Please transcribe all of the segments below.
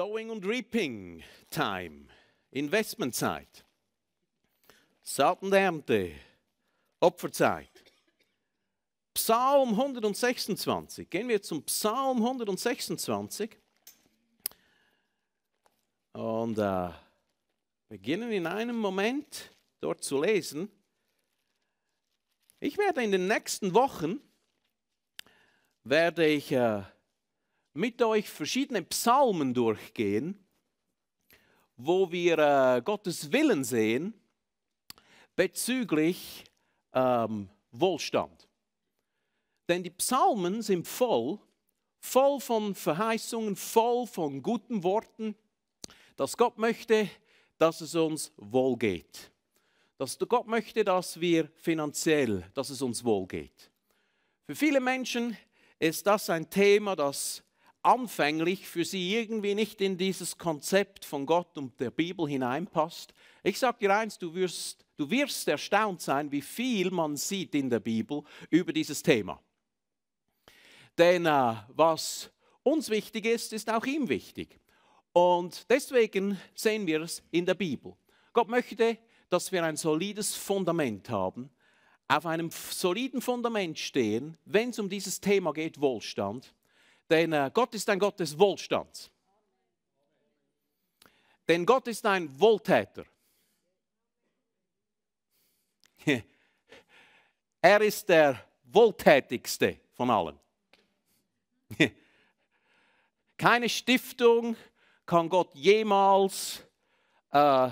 Sowing und Reaping Time, Investmentzeit, Saaten der Ernte, Opferzeit. Psalm 126. Gehen wir zum Psalm 126 und äh, beginnen in einem Moment dort zu lesen. Ich werde in den nächsten Wochen werde ich äh, mit euch verschiedene Psalmen durchgehen, wo wir äh, Gottes Willen sehen bezüglich ähm, Wohlstand. Denn die Psalmen sind voll, voll von Verheißungen, voll von guten Worten, dass Gott möchte, dass es uns wohl geht. Dass Gott möchte, dass wir finanziell, dass es uns wohl geht. Für viele Menschen ist das ein Thema, das anfänglich für sie irgendwie nicht in dieses Konzept von Gott und der Bibel hineinpasst. Ich sage dir eins, du wirst, du wirst erstaunt sein, wie viel man sieht in der Bibel über dieses Thema. Denn äh, was uns wichtig ist, ist auch ihm wichtig. Und deswegen sehen wir es in der Bibel. Gott möchte, dass wir ein solides Fundament haben, auf einem soliden Fundament stehen, wenn es um dieses Thema geht, Wohlstand denn äh, Gott ist ein Gott des Wohlstands. Denn Gott ist ein Wohltäter. Er ist der Wohltätigste von allen. Keine Stiftung kann Gott jemals äh,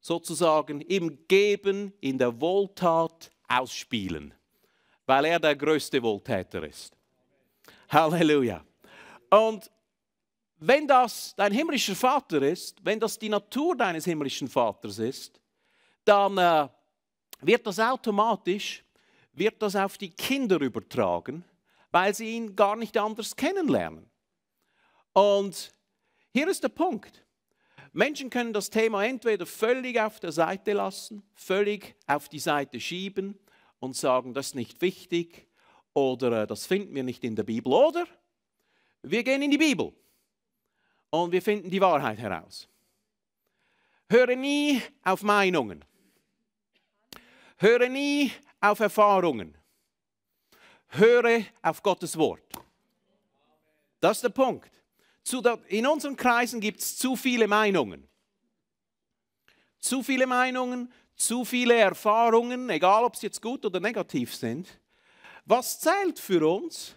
sozusagen im Geben, in der Wohltat ausspielen, weil er der größte Wohltäter ist. Halleluja. Und wenn das dein himmlischer Vater ist, wenn das die Natur deines himmlischen Vaters ist, dann äh, wird das automatisch wird das auf die Kinder übertragen, weil sie ihn gar nicht anders kennenlernen. Und hier ist der Punkt. Menschen können das Thema entweder völlig auf der Seite lassen, völlig auf die Seite schieben und sagen, das ist nicht wichtig oder äh, das finden wir nicht in der Bibel oder wir gehen in die Bibel und wir finden die Wahrheit heraus. Höre nie auf Meinungen. Höre nie auf Erfahrungen. Höre auf Gottes Wort. Das ist der Punkt. In unseren Kreisen gibt es zu viele Meinungen. Zu viele Meinungen, zu viele Erfahrungen, egal ob sie jetzt gut oder negativ sind. Was zählt für uns,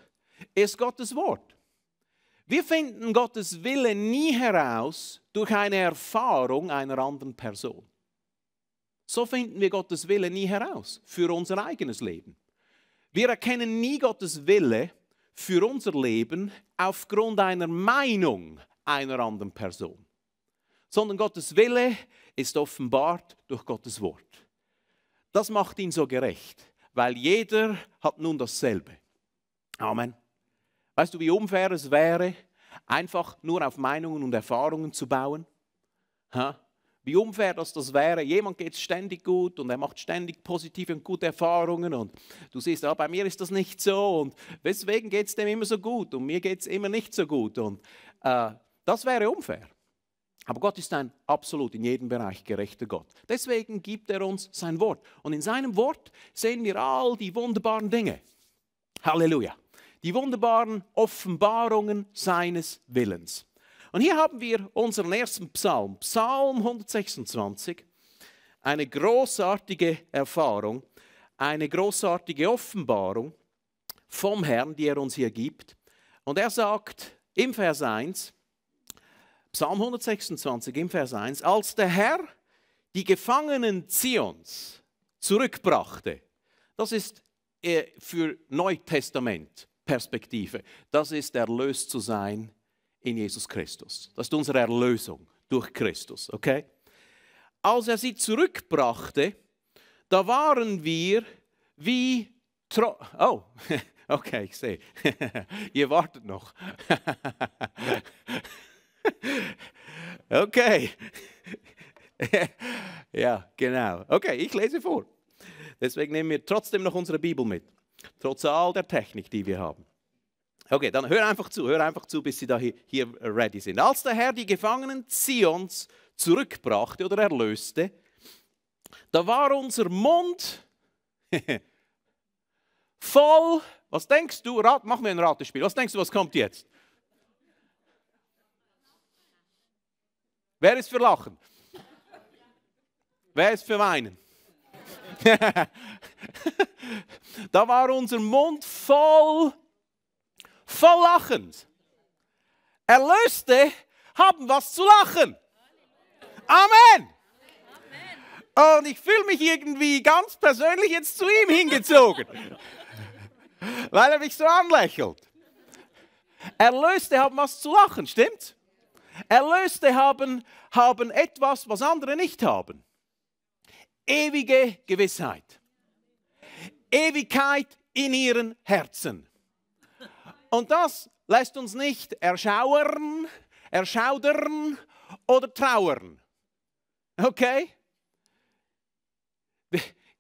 ist Gottes Wort. Wir finden Gottes Wille nie heraus durch eine Erfahrung einer anderen Person. So finden wir Gottes Wille nie heraus für unser eigenes Leben. Wir erkennen nie Gottes Wille für unser Leben aufgrund einer Meinung einer anderen Person, sondern Gottes Wille ist offenbart durch Gottes Wort. Das macht ihn so gerecht, weil jeder hat nun dasselbe. Amen. Weißt du, wie unfair es wäre, einfach nur auf Meinungen und Erfahrungen zu bauen? Ha? Wie unfair dass das wäre. Jemand geht es ständig gut und er macht ständig positive und gute Erfahrungen und du siehst, ah, bei mir ist das nicht so und weswegen geht es dem immer so gut und mir geht es immer nicht so gut und äh, das wäre unfair. Aber Gott ist ein absolut in jedem Bereich gerechter Gott. Deswegen gibt er uns sein Wort. Und in seinem Wort sehen wir all die wunderbaren Dinge. Halleluja die wunderbaren Offenbarungen seines Willens. Und hier haben wir unseren ersten Psalm, Psalm 126, eine großartige Erfahrung, eine großartige Offenbarung vom Herrn, die er uns hier gibt. Und er sagt im Vers 1, Psalm 126 im Vers 1, als der Herr die Gefangenen Zions zurückbrachte, das ist äh, für Neutestament. Perspektive. Das ist erlöst zu sein in Jesus Christus. Das ist unsere Erlösung durch Christus, okay? Als er sie zurückbrachte, da waren wir wie tro Oh, okay, ich sehe. Ihr wartet noch. okay. ja, genau. Okay, ich lese vor. Deswegen nehmen wir trotzdem noch unsere Bibel mit. Trotz all der Technik, die wir haben. Okay, dann hör einfach zu, hör einfach zu, bis sie da hier, ready sind. Als der Herr die Gefangenen Zions zurückbrachte oder erlöste, da war unser Mund voll. Was denkst du? Rat, mach mir ein Ratespiel. Was denkst du, was kommt jetzt? Wer ist für Lachen? Wer ist für Weinen? da war unser Mund voll, voll lachend. Erlöste haben was zu lachen. Amen. Und ich fühle mich irgendwie ganz persönlich jetzt zu ihm hingezogen, weil er mich so anlächelt. Erlöste haben was zu lachen, stimmt? Erlöste haben, haben etwas, was andere nicht haben ewige Gewissheit. Ewigkeit in ihren Herzen. Und das lässt uns nicht erschauern, erschaudern oder trauern. Okay?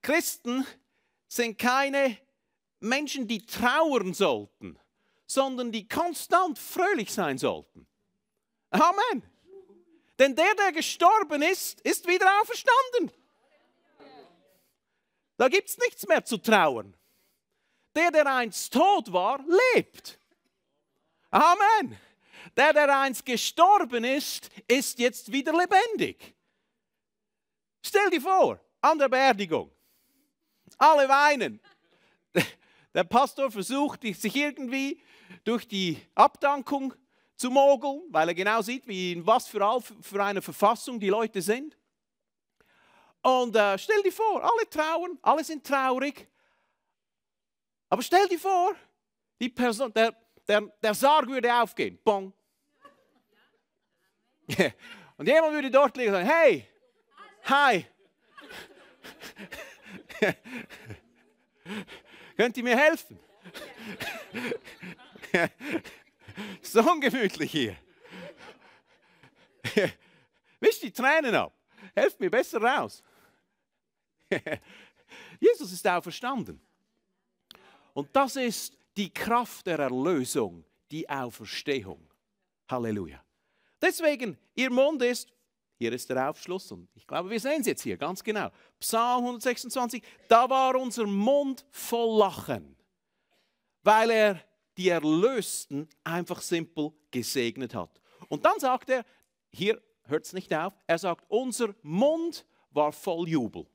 Christen sind keine Menschen, die trauern sollten, sondern die konstant fröhlich sein sollten. Amen. Denn der, der gestorben ist, ist wieder auferstanden. Da gibt es nichts mehr zu trauern. Der, der einst tot war, lebt. Amen. Der, der einst gestorben ist, ist jetzt wieder lebendig. Stell dir vor, an der Beerdigung. Alle weinen. Der Pastor versucht, sich irgendwie durch die Abdankung zu mogeln, weil er genau sieht, wie in was für, für eine Verfassung die Leute sind. Und äh, stell dir vor, alle trauern, alle sind traurig. Aber stell dir vor, die Person, der, der, der Sarg würde aufgehen. Bong. Und jemand würde dort liegen und sagen, hey, hi. Könnt ihr mir helfen? so ungemütlich hier. Wisch die Tränen ab. Helft mir besser raus. Jesus ist auferstanden. Und das ist die Kraft der Erlösung, die Auferstehung. Halleluja. Deswegen, ihr Mund ist, hier ist der Aufschluss und ich glaube, wir sehen es jetzt hier ganz genau. Psalm 126, da war unser Mund voll Lachen, weil er die Erlösten einfach simpel gesegnet hat. Und dann sagt er, hier hört es nicht auf, er sagt, unser Mund war voll Jubel.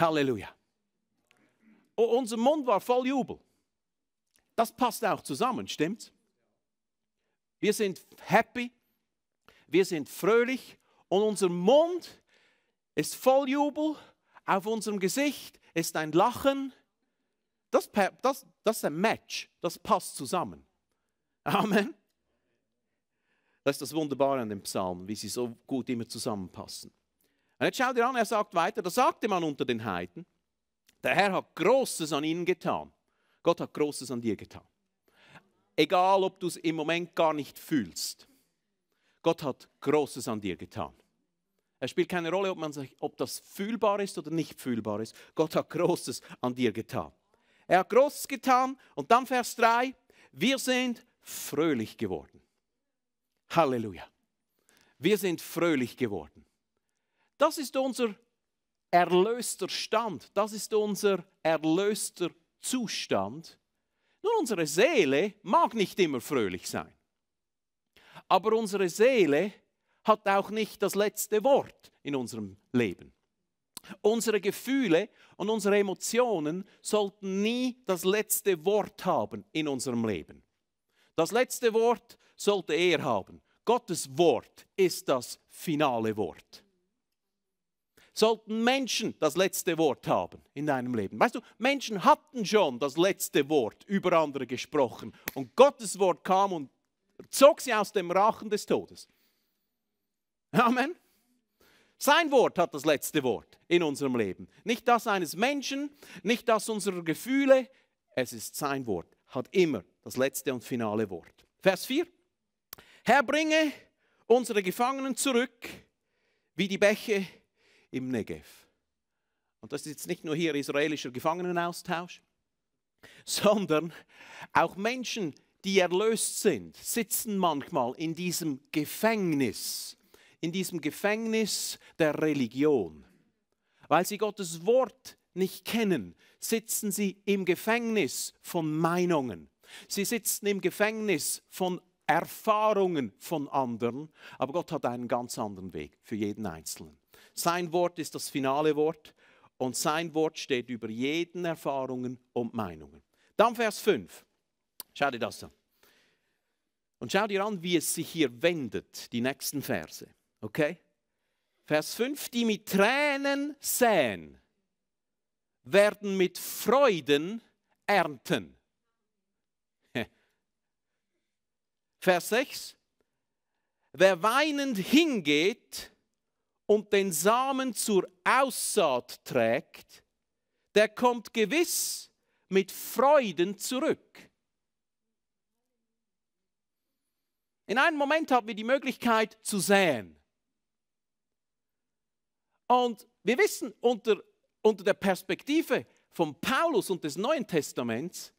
Halleluja. Und unser Mund war voll Jubel. Das passt auch zusammen, stimmt's? Wir sind happy, wir sind fröhlich und unser Mund ist voll Jubel. Auf unserem Gesicht ist ein Lachen. Das, das, das ist ein Match, das passt zusammen. Amen. Das ist das Wunderbare an den Psalmen, wie sie so gut immer zusammenpassen. Und jetzt schau dir an, er sagt weiter, da sagte man unter den Heiden, der Herr hat Großes an ihnen getan. Gott hat Großes an dir getan. Egal, ob du es im Moment gar nicht fühlst. Gott hat Großes an dir getan. Es spielt keine Rolle, ob, man ob das fühlbar ist oder nicht fühlbar ist. Gott hat Großes an dir getan. Er hat Großes getan und dann Vers 3, wir sind fröhlich geworden. Halleluja. Wir sind fröhlich geworden. Das ist unser erlöster Stand, das ist unser erlöster Zustand. Nun, unsere Seele mag nicht immer fröhlich sein, aber unsere Seele hat auch nicht das letzte Wort in unserem Leben. Unsere Gefühle und unsere Emotionen sollten nie das letzte Wort haben in unserem Leben. Das letzte Wort sollte er haben. Gottes Wort ist das finale Wort sollten Menschen das letzte Wort haben in deinem Leben. Weißt du, Menschen hatten schon das letzte Wort über andere gesprochen und Gottes Wort kam und zog sie aus dem Rachen des Todes. Amen. Sein Wort hat das letzte Wort in unserem Leben. Nicht das eines Menschen, nicht das unserer Gefühle. Es ist sein Wort, hat immer das letzte und finale Wort. Vers 4. Herr, bringe unsere Gefangenen zurück, wie die Bäche im Negev. Und das ist jetzt nicht nur hier israelischer Gefangenenaustausch, sondern auch Menschen, die erlöst sind, sitzen manchmal in diesem Gefängnis, in diesem Gefängnis der Religion. Weil sie Gottes Wort nicht kennen, sitzen sie im Gefängnis von Meinungen. Sie sitzen im Gefängnis von Erfahrungen von anderen, aber Gott hat einen ganz anderen Weg für jeden Einzelnen. Sein Wort ist das finale Wort und sein Wort steht über jeden Erfahrungen und Meinungen. Dann Vers 5. Schau dir das an. Und schau dir an, wie es sich hier wendet, die nächsten Verse. Okay? Vers 5, die mit Tränen säen, werden mit Freuden ernten. Vers 6, wer weinend hingeht, und den Samen zur Aussaat trägt, der kommt gewiss mit Freuden zurück. In einem Moment haben wir die Möglichkeit zu säen. Und wir wissen unter, unter der Perspektive von Paulus und des Neuen Testaments,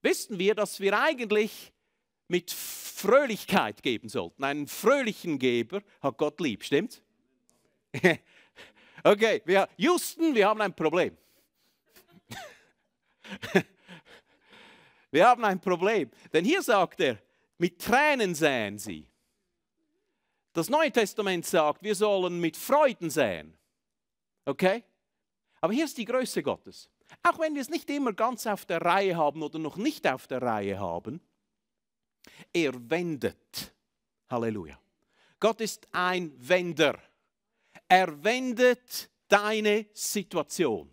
wissen wir, dass wir eigentlich mit Fröhlichkeit geben sollten. Einen fröhlichen Geber hat Gott lieb, stimmt? okay, wir, Houston, wir haben ein Problem. wir haben ein Problem. Denn hier sagt er, mit Tränen säen sie. Das Neue Testament sagt, wir sollen mit Freuden säen. Okay? Aber hier ist die Größe Gottes. Auch wenn wir es nicht immer ganz auf der Reihe haben oder noch nicht auf der Reihe haben, er wendet. Halleluja. Gott ist ein Wender. Er wendet deine Situation.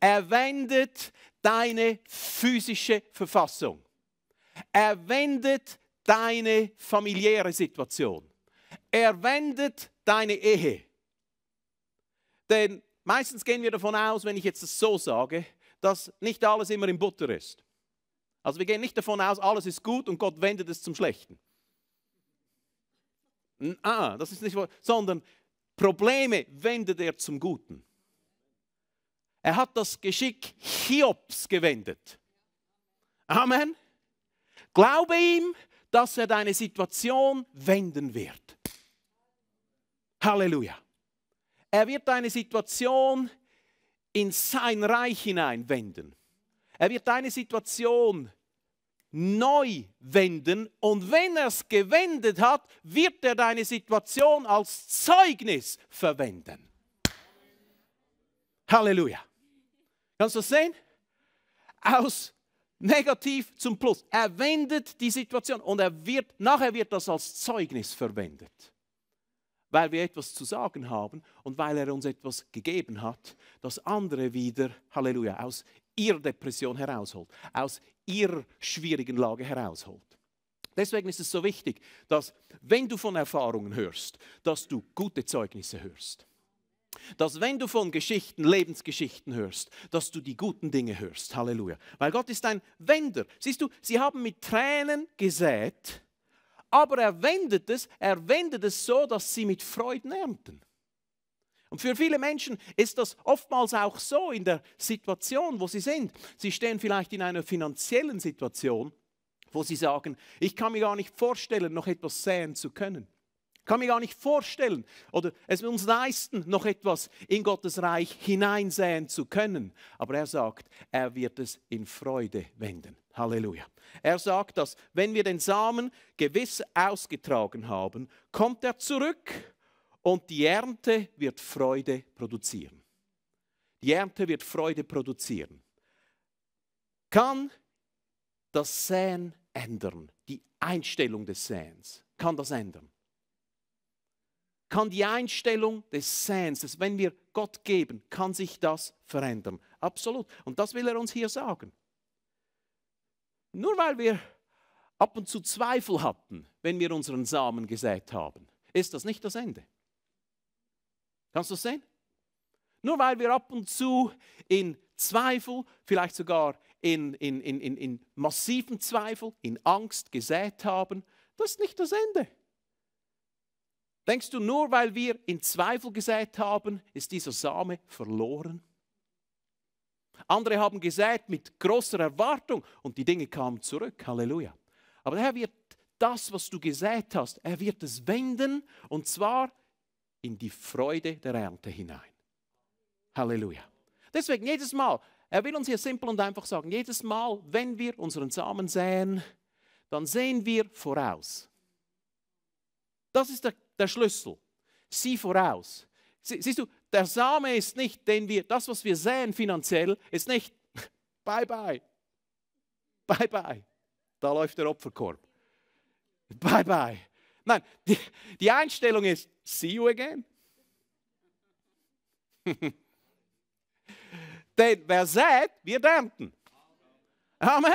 Er wendet deine physische Verfassung. Er wendet deine familiäre Situation. Er wendet deine Ehe. Denn meistens gehen wir davon aus, wenn ich jetzt das so sage, dass nicht alles immer in Butter ist. Also wir gehen nicht davon aus, alles ist gut und Gott wendet es zum Schlechten. Ah, das ist nicht, sondern Probleme wendet er zum Guten. Er hat das Geschick Hiobs gewendet. Amen. Glaube ihm, dass er deine Situation wenden wird. Halleluja. Er wird deine Situation in sein Reich hineinwenden. Er wird deine Situation wenden neu wenden. Und wenn er es gewendet hat, wird er deine Situation als Zeugnis verwenden. Halleluja. Kannst du das sehen? Aus negativ zum Plus. Er wendet die Situation und er wird, nachher wird das als Zeugnis verwendet. Weil wir etwas zu sagen haben und weil er uns etwas gegeben hat, das andere wieder, Halleluja, aus ihrer Depression herausholt, aus ihrer schwierigen Lage herausholt. Deswegen ist es so wichtig, dass wenn du von Erfahrungen hörst, dass du gute Zeugnisse hörst. Dass wenn du von Geschichten, Lebensgeschichten hörst, dass du die guten Dinge hörst. Halleluja. Weil Gott ist ein Wender. Siehst du, sie haben mit Tränen gesät, aber er wendet es, er wendet es so, dass sie mit Freuden ernten. Und für viele Menschen ist das oftmals auch so in der Situation, wo sie sind. Sie stehen vielleicht in einer finanziellen Situation, wo sie sagen, ich kann mir gar nicht vorstellen, noch etwas säen zu können. Ich kann mir gar nicht vorstellen oder es uns leisten, noch etwas in Gottes Reich hineinsäen zu können. Aber er sagt, er wird es in Freude wenden. Halleluja. Er sagt, dass wenn wir den Samen gewiss ausgetragen haben, kommt er zurück und die Ernte wird Freude produzieren. Die Ernte wird Freude produzieren. Kann das Säen ändern, die Einstellung des Säens, kann das ändern? Kann die Einstellung des Säens, wenn wir Gott geben, kann sich das verändern? Absolut. Und das will er uns hier sagen. Nur weil wir ab und zu Zweifel hatten, wenn wir unseren Samen gesät haben, ist das nicht das Ende. Kannst du das sehen? Nur weil wir ab und zu in Zweifel, vielleicht sogar in, in, in, in, in massiven Zweifel, in Angst gesät haben, das ist nicht das Ende. Denkst du, nur weil wir in Zweifel gesät haben, ist dieser Same verloren? Andere haben gesät mit großer Erwartung und die Dinge kamen zurück. Halleluja. Aber der Herr wird das, was du gesät hast, er wird es wenden und zwar in die Freude der Ernte hinein. Halleluja. Deswegen jedes Mal, er will uns hier simpel und einfach sagen, jedes Mal, wenn wir unseren Samen säen, dann sehen wir voraus. Das ist der, der Schlüssel. Sieh voraus. Sie, siehst du, der Same ist nicht, den wir, das, was wir säen finanziell, ist nicht, bye bye, bye bye, da läuft der Opferkorb. Bye bye, Nein, die, die Einstellung ist, see you again. Denn wer sät, wird ernten. Amen.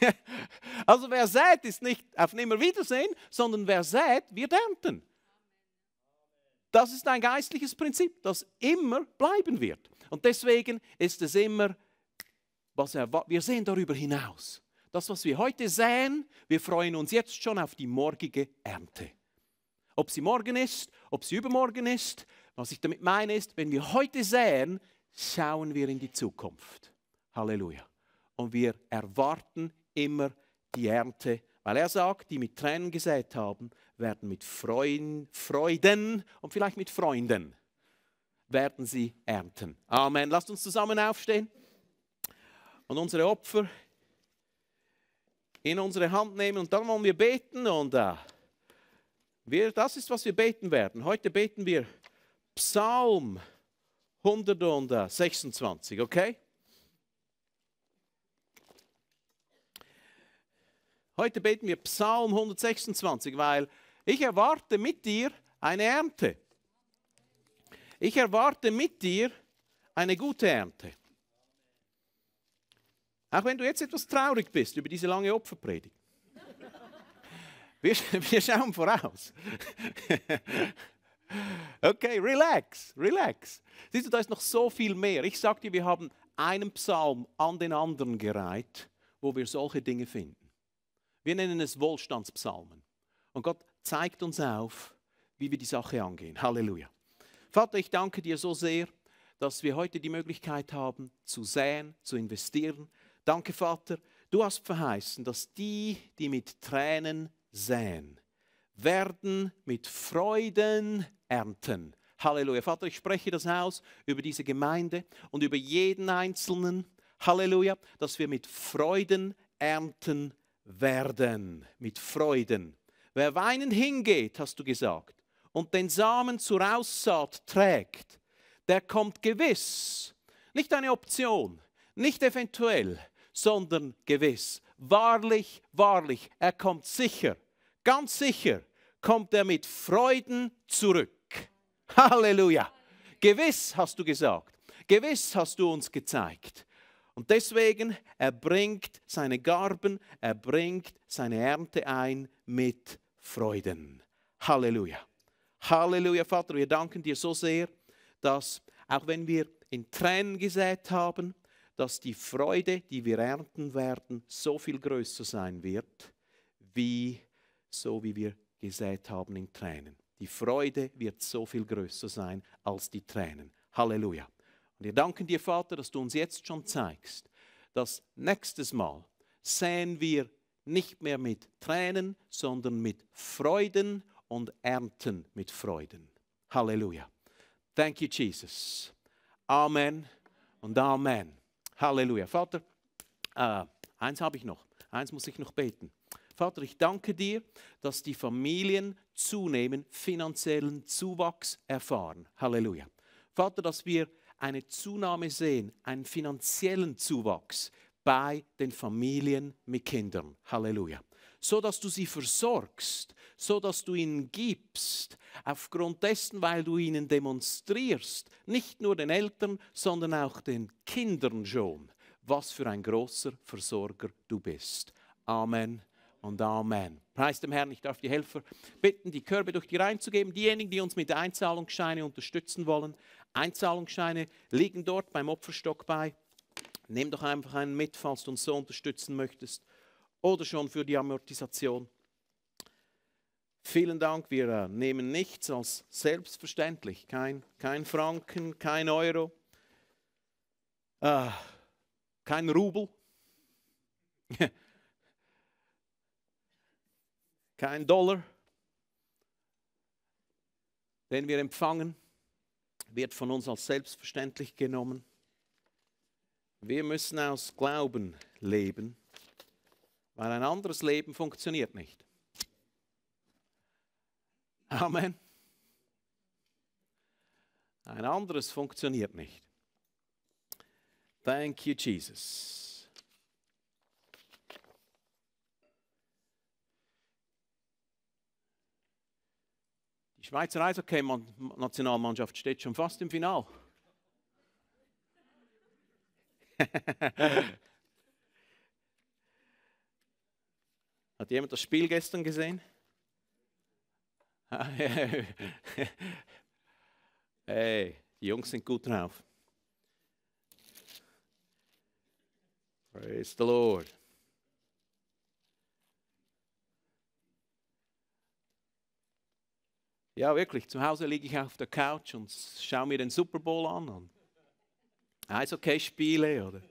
Also wer sät, ist nicht auf Nimmerwiedersehen, sondern wer sät, wird ernten. Das ist ein geistliches Prinzip, das immer bleiben wird. Und deswegen ist es immer, was er, wir sehen darüber hinaus das, was wir heute säen, wir freuen uns jetzt schon auf die morgige Ernte. Ob sie morgen ist, ob sie übermorgen ist, was ich damit meine ist, wenn wir heute säen, schauen wir in die Zukunft. Halleluja. Und wir erwarten immer die Ernte, weil er sagt, die mit Tränen gesät haben, werden mit Freuden, Freuden und vielleicht mit Freunden werden sie ernten. Amen. Lasst uns zusammen aufstehen und unsere Opfer in unsere Hand nehmen und dann wollen wir beten. Und äh, wir, das ist, was wir beten werden. Heute beten wir Psalm 126, okay? Heute beten wir Psalm 126, weil ich erwarte mit dir eine Ernte. Ich erwarte mit dir eine gute Ernte. Auch wenn du jetzt etwas traurig bist über diese lange Opferpredigt. Wir, wir schauen voraus. Okay, relax, relax. Siehst du, da ist noch so viel mehr. Ich sag dir, wir haben einen Psalm an den anderen gereiht, wo wir solche Dinge finden. Wir nennen es Wohlstandspsalmen. Und Gott zeigt uns auf, wie wir die Sache angehen. Halleluja. Vater, ich danke dir so sehr, dass wir heute die Möglichkeit haben, zu säen, zu investieren, Danke, Vater, du hast verheißen, dass die, die mit Tränen säen, werden mit Freuden ernten. Halleluja. Vater, ich spreche das aus über diese Gemeinde und über jeden Einzelnen. Halleluja, dass wir mit Freuden ernten werden. Mit Freuden. Wer weinend hingeht, hast du gesagt, und den Samen zur Aussaat trägt, der kommt gewiss. Nicht eine Option, nicht eventuell, sondern gewiss. Wahrlich, wahrlich, er kommt sicher, ganz sicher kommt er mit Freuden zurück. Halleluja. Gewiss hast du gesagt, gewiss hast du uns gezeigt. Und deswegen, er bringt seine Garben, er bringt seine Ernte ein mit Freuden. Halleluja. Halleluja, Vater, wir danken dir so sehr, dass auch wenn wir in Tränen gesät haben, dass die Freude, die wir ernten werden, so viel größer sein wird, wie so wie wir gesät haben in Tränen. Die Freude wird so viel größer sein als die Tränen. Halleluja. Und wir danken dir, Vater, dass du uns jetzt schon zeigst, dass nächstes Mal säen wir nicht mehr mit Tränen, sondern mit Freuden und ernten mit Freuden. Halleluja. Thank you, Jesus. Amen und Amen. Halleluja. Vater, äh, eins habe ich noch. Eins muss ich noch beten. Vater, ich danke dir, dass die Familien zunehmend finanziellen Zuwachs erfahren. Halleluja. Vater, dass wir eine Zunahme sehen, einen finanziellen Zuwachs bei den Familien mit Kindern. Halleluja so dass du sie versorgst, so dass du ihnen gibst, aufgrund dessen, weil du ihnen demonstrierst, nicht nur den Eltern, sondern auch den Kindern schon, was für ein großer Versorger du bist. Amen und Amen. Preis dem Herrn, ich darf die Helfer bitten, die Körbe durch die Reihen zu geben. Diejenigen, die uns mit Einzahlungsscheine unterstützen wollen, Einzahlungsscheine liegen dort beim Opferstock bei. Nimm doch einfach einen mit, falls du uns so unterstützen möchtest oder schon für die Amortisation. Vielen Dank, wir äh, nehmen nichts als selbstverständlich, kein, kein Franken, kein Euro, äh, kein Rubel, kein Dollar, den wir empfangen, wird von uns als selbstverständlich genommen. Wir müssen aus Glauben leben weil ein anderes Leben funktioniert nicht. Amen. Ein anderes funktioniert nicht. Thank you, Jesus. Die Schweizer Eishockey-Nationalmannschaft steht schon fast im Final. Hat jemand das Spiel gestern gesehen? hey, die Jungs sind gut drauf. Praise the Lord. Ja, wirklich, zu Hause liege ich auf der Couch und schaue mir den Super Bowl an und Eishockey-Spiele oder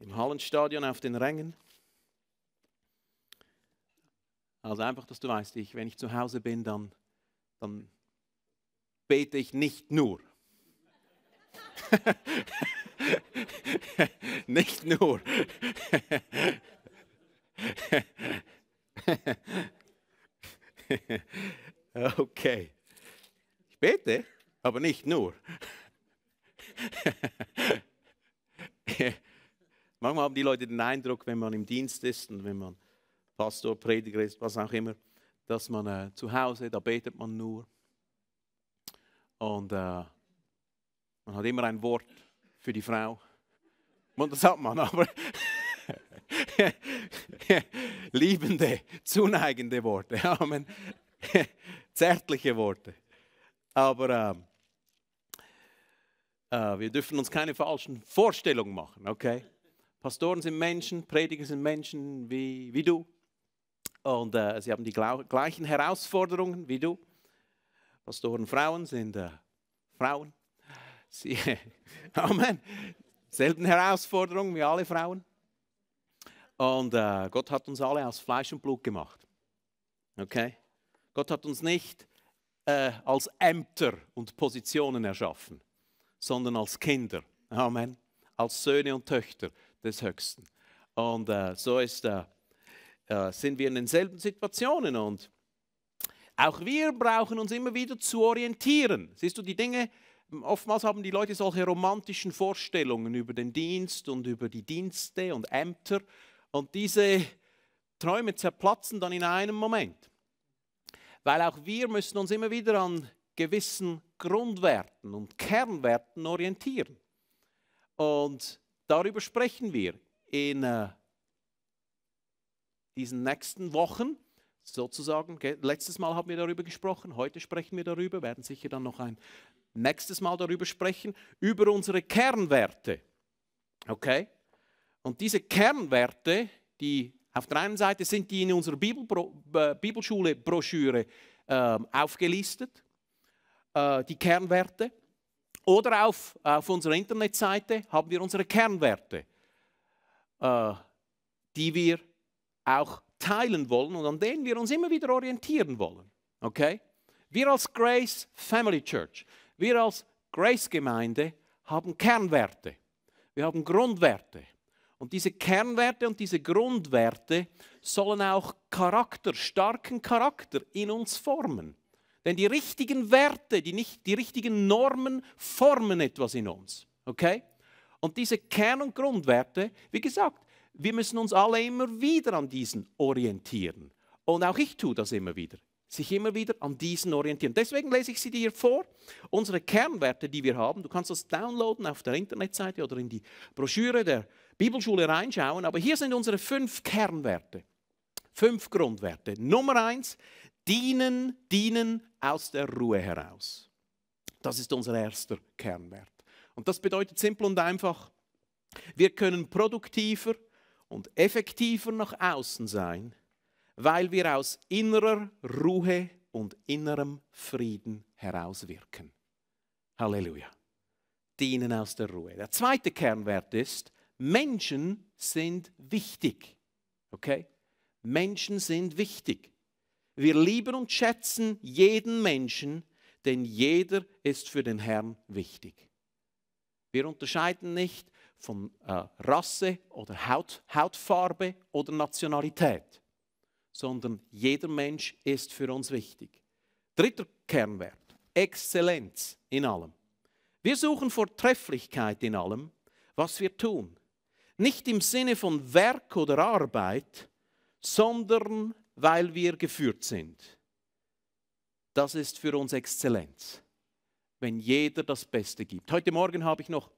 im Hallenstadion auf den Rängen. Also einfach, dass du weißt, ich, wenn ich zu Hause bin, dann, dann bete ich nicht nur. nicht nur. okay. Ich bete, aber nicht nur. Manchmal haben die Leute den Eindruck, wenn man im Dienst ist und wenn man Pastor, Prediger ist, was auch immer, dass man äh, zu Hause, da betet man nur. Und äh, man hat immer ein Wort für die Frau. Und das hat man, aber liebende, zuneigende Worte, Amen. zärtliche Worte. Aber ähm, äh, wir dürfen uns keine falschen Vorstellungen machen, okay? Pastoren sind Menschen, Prediger sind Menschen wie, wie du, und äh, sie haben die gleichen Herausforderungen wie du. Pastorenfrauen sind äh, Frauen. Sie, Amen. Selben Herausforderungen wie alle Frauen. Und äh, Gott hat uns alle aus Fleisch und Blut gemacht. Okay? Gott hat uns nicht äh, als Ämter und Positionen erschaffen, sondern als Kinder. Amen. Als Söhne und Töchter des Höchsten. Und äh, so ist der äh, äh, sind wir in denselben Situationen und auch wir brauchen uns immer wieder zu orientieren. Siehst du, die Dinge, oftmals haben die Leute solche romantischen Vorstellungen über den Dienst und über die Dienste und Ämter und diese Träume zerplatzen dann in einem Moment. Weil auch wir müssen uns immer wieder an gewissen Grundwerten und Kernwerten orientieren. Und darüber sprechen wir in äh, diesen nächsten Wochen sozusagen. Letztes Mal haben wir darüber gesprochen, heute sprechen wir darüber, werden sicher dann noch ein nächstes Mal darüber sprechen, über unsere Kernwerte. Okay? Und diese Kernwerte, die auf der einen Seite sind die in unserer Bibelschule-Broschüre äh, ähm, aufgelistet, äh, die Kernwerte. Oder auf, auf unserer Internetseite haben wir unsere Kernwerte, äh, die wir auch teilen wollen und an denen wir uns immer wieder orientieren wollen. Okay? Wir als Grace Family Church, wir als Grace Gemeinde haben Kernwerte. Wir haben Grundwerte. Und diese Kernwerte und diese Grundwerte sollen auch Charakter, starken Charakter in uns formen. Denn die richtigen Werte, die, nicht, die richtigen Normen formen etwas in uns. Okay? Und diese Kern- und Grundwerte, wie gesagt, wir müssen uns alle immer wieder an diesen orientieren. Und auch ich tue das immer wieder. Sich immer wieder an diesen orientieren. Deswegen lese ich sie dir vor. Unsere Kernwerte, die wir haben, du kannst das downloaden auf der Internetseite oder in die Broschüre der Bibelschule reinschauen. Aber hier sind unsere fünf Kernwerte. Fünf Grundwerte. Nummer eins, dienen, dienen aus der Ruhe heraus. Das ist unser erster Kernwert. Und das bedeutet simpel und einfach, wir können produktiver, und effektiver nach außen sein, weil wir aus innerer Ruhe und innerem Frieden herauswirken. Halleluja. Dienen aus der Ruhe. Der zweite Kernwert ist, Menschen sind wichtig. Okay? Menschen sind wichtig. Wir lieben und schätzen jeden Menschen, denn jeder ist für den Herrn wichtig. Wir unterscheiden nicht, von äh, Rasse oder Haut, Hautfarbe oder Nationalität, sondern jeder Mensch ist für uns wichtig. Dritter Kernwert, Exzellenz in allem. Wir suchen Vortrefflichkeit in allem, was wir tun. Nicht im Sinne von Werk oder Arbeit, sondern weil wir geführt sind. Das ist für uns Exzellenz, wenn jeder das Beste gibt. Heute Morgen habe ich noch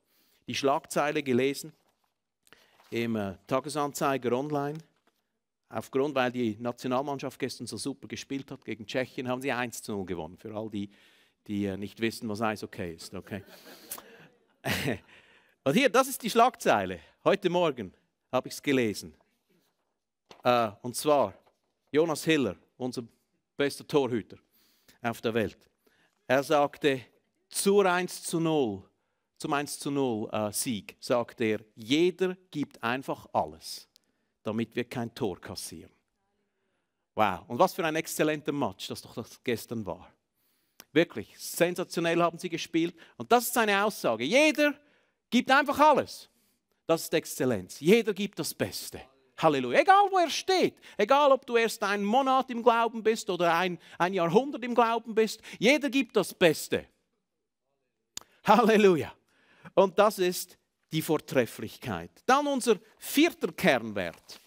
die Schlagzeile gelesen im äh, Tagesanzeiger online. Aufgrund, weil die Nationalmannschaft gestern so super gespielt hat gegen Tschechien, haben sie 1 zu 0 gewonnen. Für all die, die äh, nicht wissen, was Eis okay ist. Okay. Und hier, das ist die Schlagzeile. Heute Morgen habe ich es gelesen. Äh, und zwar Jonas Hiller, unser bester Torhüter auf der Welt. Er sagte, zur 1 zu 0 zum 1 zu 0 äh, Sieg, sagt er, jeder gibt einfach alles, damit wir kein Tor kassieren. Wow, und was für ein exzellenter Match das doch das gestern war. Wirklich, sensationell haben sie gespielt. Und das ist seine Aussage. Jeder gibt einfach alles. Das ist Exzellenz. Jeder gibt das Beste. Halleluja. Egal wo er steht, egal ob du erst einen Monat im Glauben bist oder ein, ein Jahrhundert im Glauben bist, jeder gibt das Beste. Halleluja und das ist die Vortrefflichkeit. Dann unser vierter Kernwert,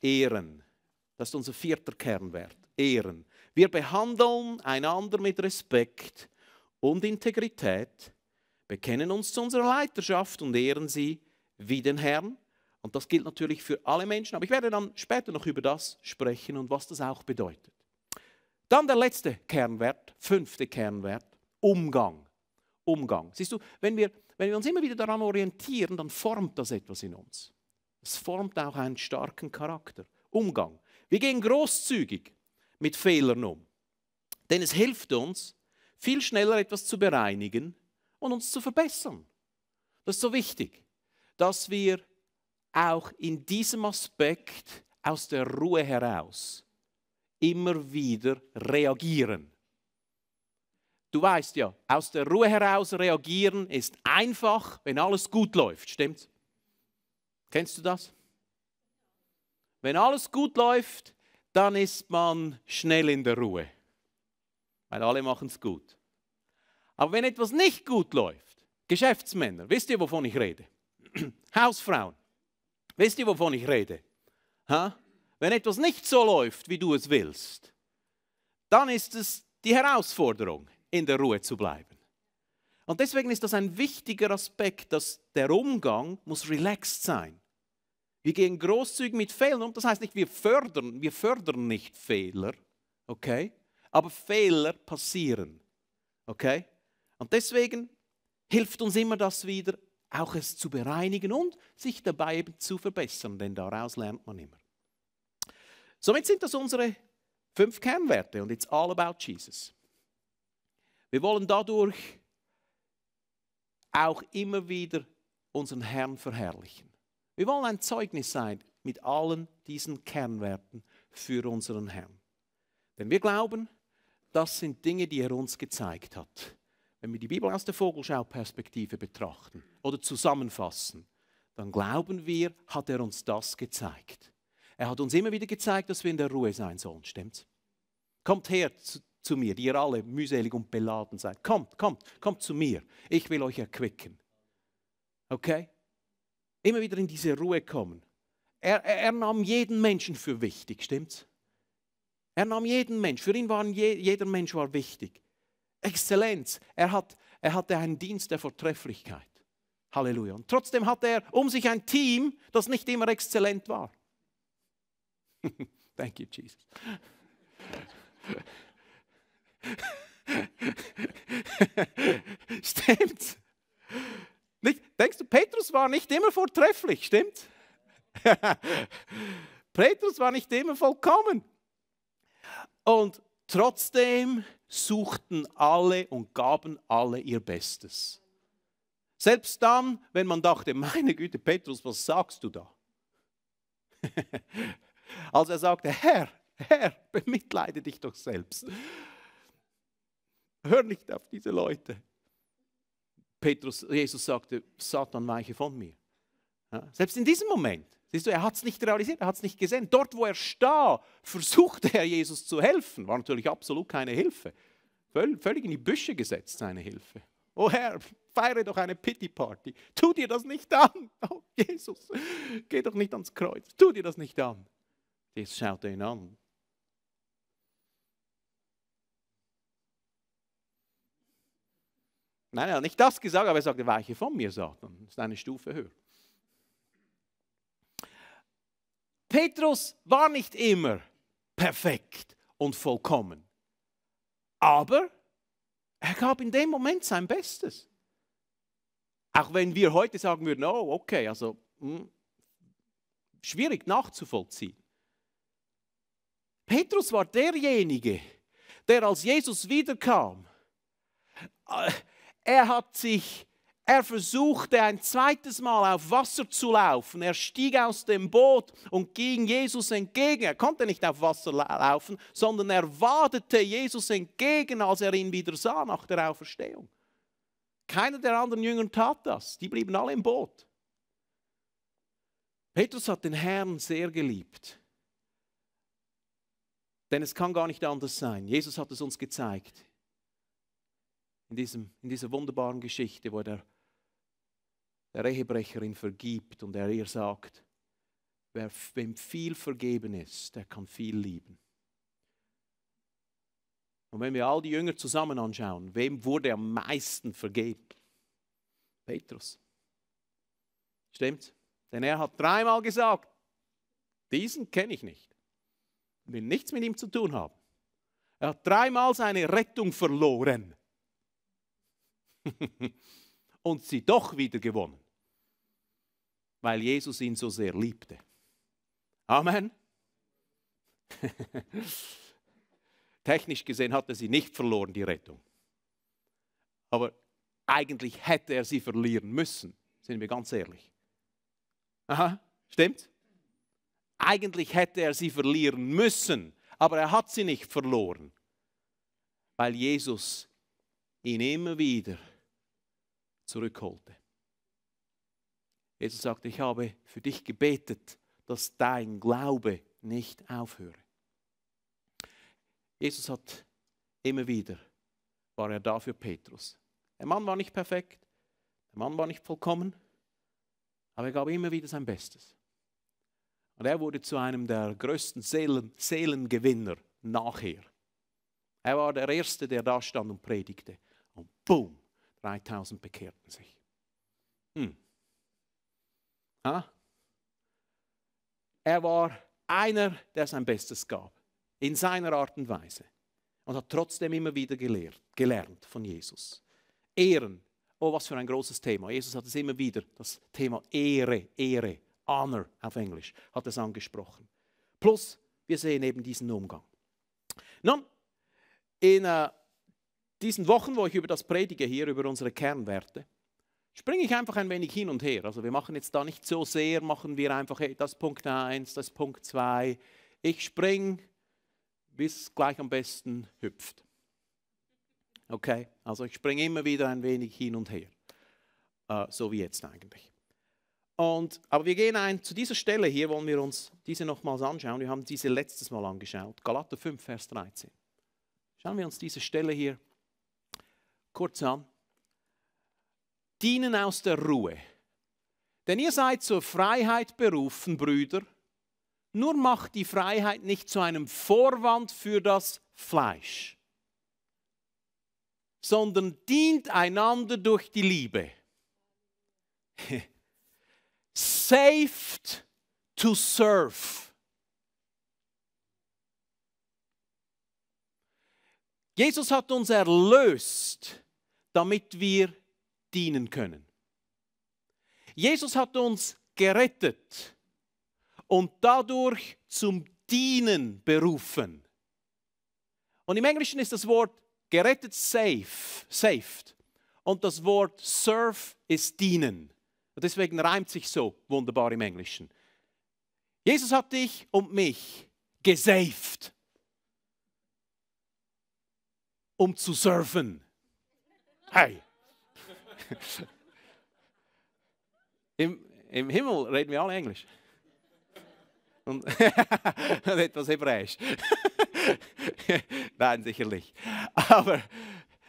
Ehren. Das ist unser vierter Kernwert, Ehren. Wir behandeln einander mit Respekt und Integrität, bekennen uns zu unserer Leiterschaft und ehren sie wie den Herrn. Und das gilt natürlich für alle Menschen, aber ich werde dann später noch über das sprechen und was das auch bedeutet. Dann der letzte Kernwert, fünfte Kernwert, Umgang. Umgang. Siehst du, wenn wir wenn wir uns immer wieder daran orientieren, dann formt das etwas in uns. Es formt auch einen starken Charakter, Umgang. Wir gehen großzügig mit Fehlern um, denn es hilft uns, viel schneller etwas zu bereinigen und uns zu verbessern. Das ist so wichtig, dass wir auch in diesem Aspekt aus der Ruhe heraus immer wieder reagieren du weißt ja, aus der Ruhe heraus reagieren ist einfach, wenn alles gut läuft, stimmt's? Kennst du das? Wenn alles gut läuft, dann ist man schnell in der Ruhe, weil alle machen es gut. Aber wenn etwas nicht gut läuft, Geschäftsmänner, wisst ihr, wovon ich rede? Hausfrauen, wisst ihr, wovon ich rede? Ha? Wenn etwas nicht so läuft, wie du es willst, dann ist es die Herausforderung in der Ruhe zu bleiben. Und deswegen ist das ein wichtiger Aspekt, dass der Umgang muss relaxed sein. Wir gehen großzügig mit Fehlern um. Das heißt nicht, wir fördern, wir fördern nicht Fehler, okay? Aber Fehler passieren, okay? Und deswegen hilft uns immer das wieder, auch es zu bereinigen und sich dabei eben zu verbessern, denn daraus lernt man immer. Somit sind das unsere fünf Kernwerte und it's all about Jesus. Wir wollen dadurch auch immer wieder unseren Herrn verherrlichen. Wir wollen ein Zeugnis sein mit allen diesen Kernwerten für unseren Herrn. Denn wir glauben, das sind Dinge, die er uns gezeigt hat. Wenn wir die Bibel aus der Vogelschau-Perspektive betrachten oder zusammenfassen, dann glauben wir, hat er uns das gezeigt. Er hat uns immer wieder gezeigt, dass wir in der Ruhe sein sollen, stimmt's? Kommt her zu mir, die ihr alle mühselig und beladen seid. Kommt, kommt, kommt zu mir. Ich will euch erquicken. Okay? Immer wieder in diese Ruhe kommen. Er, er, er nahm jeden Menschen für wichtig, stimmt's? Er nahm jeden Mensch. Für ihn war je, jeder Mensch war wichtig. Exzellenz. Er, hat, er hatte einen Dienst der Vortrefflichkeit. Halleluja. Und trotzdem hatte er um sich ein Team, das nicht immer exzellent war. Thank you, Jesus. Stimmt. Nicht, denkst du, Petrus war nicht immer vortrefflich, stimmt? Petrus war nicht immer vollkommen. Und trotzdem suchten alle und gaben alle ihr Bestes. Selbst dann, wenn man dachte, meine Güte, Petrus, was sagst du da? Als er sagte, Herr, Herr, bemitleide dich doch selbst. Hör nicht auf diese Leute. Petrus, Jesus sagte, Satan, weiche von mir. Ja, selbst in diesem Moment, siehst du, er hat es nicht realisiert, er hat es nicht gesehen. Dort, wo er starr, versuchte er Jesus zu helfen. War natürlich absolut keine Hilfe. völlig in die Büsche gesetzt, seine Hilfe. Oh Herr, feiere doch eine Pity-Party. Tu dir das nicht an. Oh Jesus, geh doch nicht ans Kreuz. Tu dir das nicht an. Jesus schaute ihn an. Nein, er hat nicht das gesagt, aber er sagte, weiche von mir, Satan. Das ist eine Stufe höher. Petrus war nicht immer perfekt und vollkommen. Aber er gab in dem Moment sein Bestes. Auch wenn wir heute sagen würden, oh, okay, also hm, schwierig nachzuvollziehen. Petrus war derjenige, der als Jesus wiederkam, äh, er hat sich, er versuchte ein zweites Mal auf Wasser zu laufen. Er stieg aus dem Boot und ging Jesus entgegen. Er konnte nicht auf Wasser laufen, sondern er wadete Jesus entgegen, als er ihn wieder sah nach der Auferstehung. Keiner der anderen Jünger tat das. Die blieben alle im Boot. Petrus hat den Herrn sehr geliebt. Denn es kann gar nicht anders sein. Jesus hat es uns gezeigt in, diesem, in dieser wunderbaren Geschichte, wo der, der ihn vergibt und er ihr sagt, wer, wem viel vergeben ist, der kann viel lieben. Und wenn wir all die Jünger zusammen anschauen, wem wurde am meisten vergeben? Petrus. Stimmt? Denn er hat dreimal gesagt, diesen kenne ich nicht. Will nichts mit ihm zu tun haben. Er hat dreimal seine Rettung verloren. und sie doch wieder gewonnen, weil Jesus ihn so sehr liebte. Amen. Technisch gesehen hatte sie nicht verloren, die Rettung. Aber eigentlich hätte er sie verlieren müssen, sind wir ganz ehrlich. Aha, stimmt? Eigentlich hätte er sie verlieren müssen, aber er hat sie nicht verloren, weil Jesus ihn immer wieder zurückholte. Jesus sagte, ich habe für dich gebetet, dass dein Glaube nicht aufhöre. Jesus hat immer wieder, war er da für Petrus. Der Mann war nicht perfekt, der Mann war nicht vollkommen, aber er gab immer wieder sein Bestes. Und er wurde zu einem der größten Seelen, Seelengewinner nachher. Er war der Erste, der da stand und predigte. Und boom, 3000 bekehrten sich. Hm. Ha? Er war einer, der sein Bestes gab, in seiner Art und Weise. Und hat trotzdem immer wieder gelehrt, gelernt von Jesus. Ehren, oh, was für ein großes Thema. Jesus hat es immer wieder, das Thema Ehre, Ehre, Honor auf Englisch, hat es angesprochen. Plus, wir sehen eben diesen Umgang. Nun, in äh, diesen Wochen, wo ich über das predige hier, über unsere Kernwerte, springe ich einfach ein wenig hin und her. Also wir machen jetzt da nicht so sehr, machen wir einfach, hey, das Punkt 1, das Punkt 2. Ich springe, bis gleich am besten hüpft. Okay, also ich springe immer wieder ein wenig hin und her. Äh, so wie jetzt eigentlich. Und, aber wir gehen ein, zu dieser Stelle hier wollen wir uns diese nochmals anschauen. Wir haben diese letztes Mal angeschaut, Galater 5, Vers 13. Schauen wir uns diese Stelle hier an kurz an. Dienen aus der Ruhe. Denn ihr seid zur Freiheit berufen, Brüder. Nur macht die Freiheit nicht zu einem Vorwand für das Fleisch, sondern dient einander durch die Liebe. Saved to serve. Jesus hat uns erlöst damit wir dienen können. Jesus hat uns gerettet und dadurch zum Dienen berufen. Und im Englischen ist das Wort gerettet safe, saved. Und das Wort serve ist dienen. Und deswegen reimt sich so wunderbar im Englischen. Jesus hat dich und mich gesaved, um zu surfen. Hey! Im, Im Himmel reden wir alle Englisch. Und, und etwas Hebräisch. Nein, sicherlich. Aber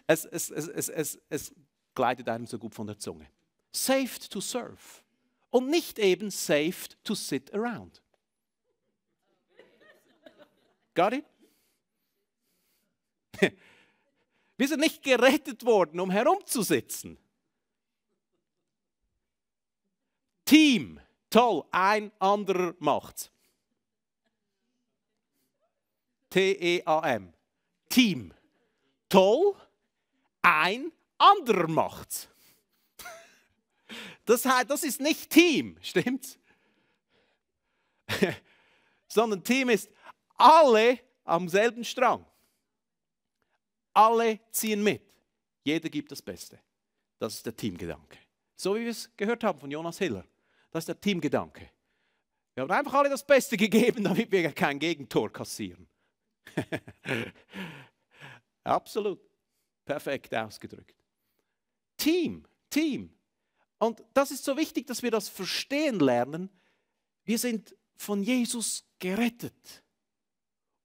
es, es, es, es, es gleitet einem so gut von der Zunge. Saved to serve. Und nicht eben saved to sit around. Got it? Wir sind nicht gerettet worden, um herumzusitzen. Team, toll, ein anderer macht's. T-E-A-M. Team, toll, ein anderer macht's. Das, heißt, das ist nicht Team, stimmt's? Sondern Team ist alle am selben Strang. Alle ziehen mit. Jeder gibt das Beste. Das ist der Teamgedanke. So wie wir es gehört haben von Jonas Hiller. Das ist der Teamgedanke. Wir haben einfach alle das Beste gegeben, damit wir kein Gegentor kassieren. Absolut. Perfekt ausgedrückt. Team, Team. Und das ist so wichtig, dass wir das verstehen lernen. Wir sind von Jesus gerettet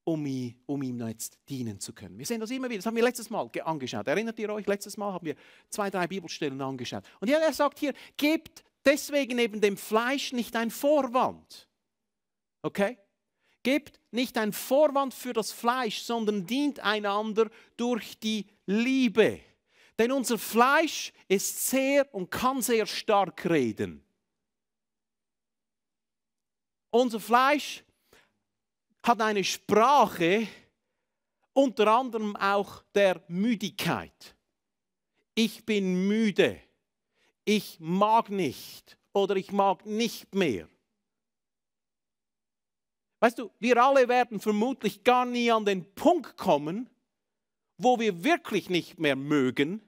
um ihm, um ihm jetzt dienen zu können. Wir sehen das immer wieder, das haben wir letztes Mal angeschaut. Erinnert ihr euch, letztes Mal haben wir zwei, drei Bibelstellen angeschaut. Und er sagt hier, gebt deswegen eben dem Fleisch nicht ein Vorwand. Okay? Gebt nicht ein Vorwand für das Fleisch, sondern dient einander durch die Liebe. Denn unser Fleisch ist sehr und kann sehr stark reden. Unser Fleisch hat eine Sprache, unter anderem auch der Müdigkeit. Ich bin müde, ich mag nicht oder ich mag nicht mehr. Weißt du, wir alle werden vermutlich gar nie an den Punkt kommen, wo wir wirklich nicht mehr mögen,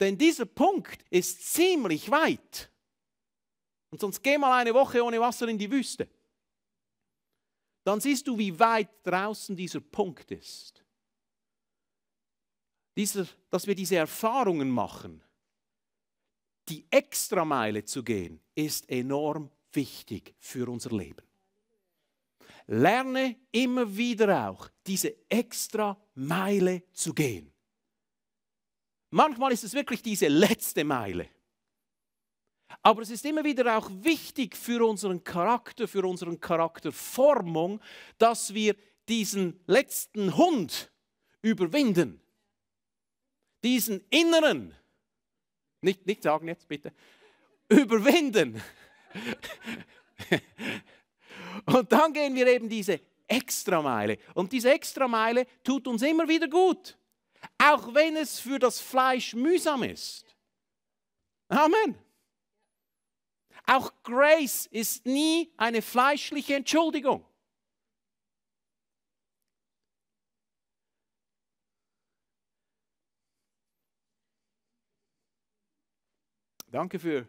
denn dieser Punkt ist ziemlich weit. Und sonst geh mal eine Woche ohne Wasser in die Wüste dann siehst du, wie weit draußen dieser Punkt ist. Dieser, dass wir diese Erfahrungen machen, die Extrameile zu gehen, ist enorm wichtig für unser Leben. Lerne immer wieder auch, diese Extrameile zu gehen. Manchmal ist es wirklich diese letzte Meile aber es ist immer wieder auch wichtig für unseren Charakter, für unseren Charakterformung, dass wir diesen letzten Hund überwinden. Diesen inneren, nicht, nicht sagen jetzt bitte, überwinden. Und dann gehen wir eben diese Extrameile. Und diese Extrameile tut uns immer wieder gut. Auch wenn es für das Fleisch mühsam ist. Amen. Auch Grace ist nie eine fleischliche Entschuldigung. Danke für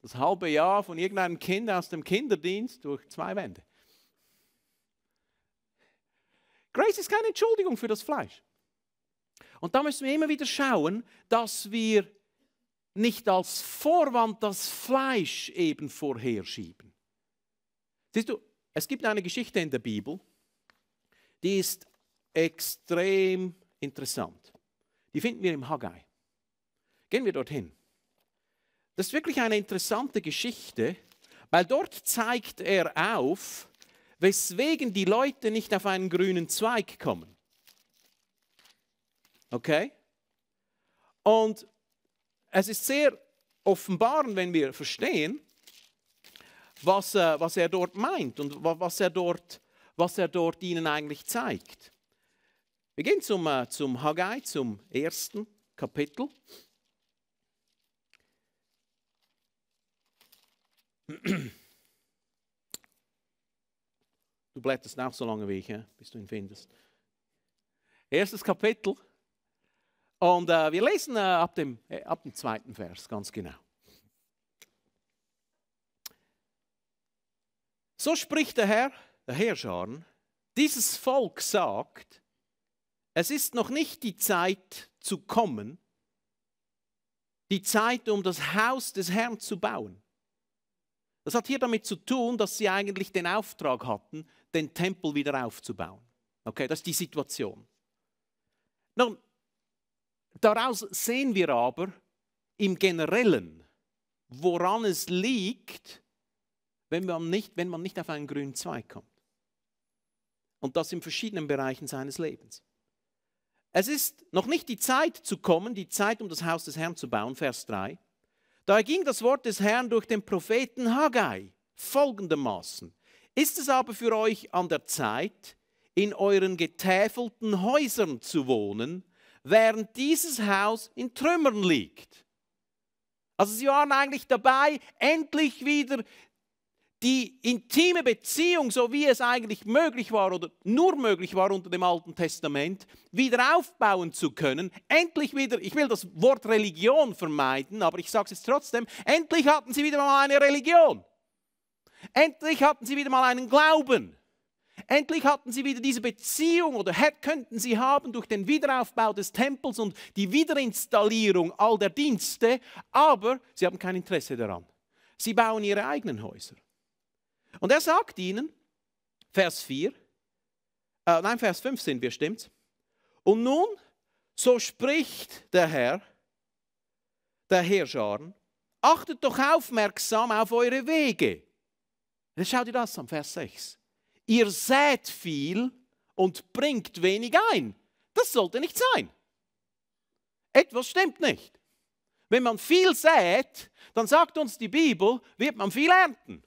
das halbe Jahr von irgendeinem Kind aus dem Kinderdienst durch zwei Wände. Grace ist keine Entschuldigung für das Fleisch. Und da müssen wir immer wieder schauen, dass wir nicht als Vorwand das Fleisch eben vorherschieben. Siehst du, es gibt eine Geschichte in der Bibel, die ist extrem interessant. Die finden wir im Haggai. Gehen wir dorthin. Das ist wirklich eine interessante Geschichte, weil dort zeigt er auf, weswegen die Leute nicht auf einen grünen Zweig kommen. Okay? Und es ist sehr offenbarend, wenn wir verstehen, was, äh, was er dort meint und was er dort, was er dort ihnen eigentlich zeigt. Wir gehen zum, äh, zum Haggai, zum ersten Kapitel. Du blätterst auch so lange wie ich, bis du ihn findest. Erstes Kapitel. Und äh, wir lesen äh, ab, dem, äh, ab dem zweiten Vers ganz genau. So spricht der Herr, der Herrscher, dieses Volk sagt, es ist noch nicht die Zeit zu kommen, die Zeit, um das Haus des Herrn zu bauen. Das hat hier damit zu tun, dass sie eigentlich den Auftrag hatten, den Tempel wieder aufzubauen. Okay, das ist die Situation. Nun, Daraus sehen wir aber im Generellen, woran es liegt, wenn man nicht, wenn man nicht auf einen grünen Zweig kommt. Und das in verschiedenen Bereichen seines Lebens. Es ist noch nicht die Zeit zu kommen, die Zeit, um das Haus des Herrn zu bauen, Vers 3. Da ging das Wort des Herrn durch den Propheten Haggai folgendermaßen. Ist es aber für euch an der Zeit, in euren getäfelten Häusern zu wohnen während dieses Haus in Trümmern liegt. Also sie waren eigentlich dabei, endlich wieder die intime Beziehung, so wie es eigentlich möglich war oder nur möglich war unter dem Alten Testament, wieder aufbauen zu können. Endlich wieder, ich will das Wort Religion vermeiden, aber ich sage es jetzt trotzdem, endlich hatten sie wieder mal eine Religion. Endlich hatten sie wieder mal einen Glauben. Endlich hatten sie wieder diese Beziehung oder könnten sie haben durch den Wiederaufbau des Tempels und die Wiederinstallierung all der Dienste, aber sie haben kein Interesse daran. Sie bauen ihre eigenen Häuser. Und er sagt ihnen, Vers 4, äh, nein, Vers 5 sind wir, stimmt's? Und nun, so spricht der Herr, der Herrscharen, achtet doch aufmerksam auf eure Wege. Jetzt schaut ihr das an, Vers 6 ihr sät viel und bringt wenig ein. Das sollte nicht sein. Etwas stimmt nicht. Wenn man viel sät, dann sagt uns die Bibel, wird man viel ernten.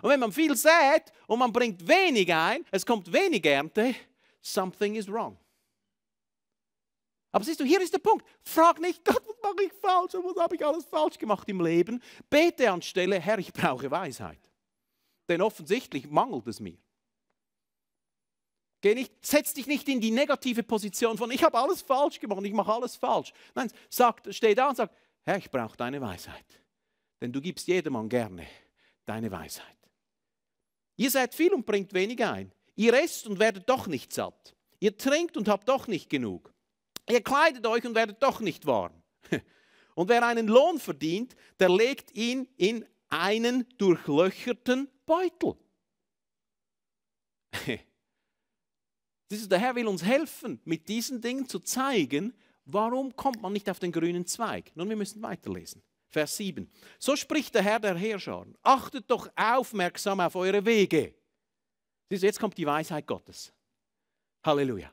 Und wenn man viel sät und man bringt wenig ein, es kommt wenig Ernte, something is wrong. Aber siehst du, hier ist der Punkt. Frag nicht, Gott, was mache ich falsch und was habe ich alles falsch gemacht im Leben? Bete anstelle, Herr, ich brauche Weisheit. Denn offensichtlich mangelt es mir. Geh nicht, setz dich nicht in die negative Position von, ich habe alles falsch gemacht, ich mache alles falsch. Nein, sag, steh da und sag, Herr, ich brauche deine Weisheit. Denn du gibst jedermann gerne deine Weisheit. Ihr seid viel und bringt wenig ein. Ihr esst und werdet doch nicht satt. Ihr trinkt und habt doch nicht genug. Ihr kleidet euch und werdet doch nicht warm. Und wer einen Lohn verdient, der legt ihn in einen durchlöcherten Beutel. Der Herr will uns helfen, mit diesen Dingen zu zeigen, warum kommt man nicht auf den grünen Zweig. Nun, wir müssen weiterlesen. Vers 7. So spricht der Herr der Heerscharen. Achtet doch aufmerksam auf eure Wege. Siehst du, Jetzt kommt die Weisheit Gottes. Halleluja.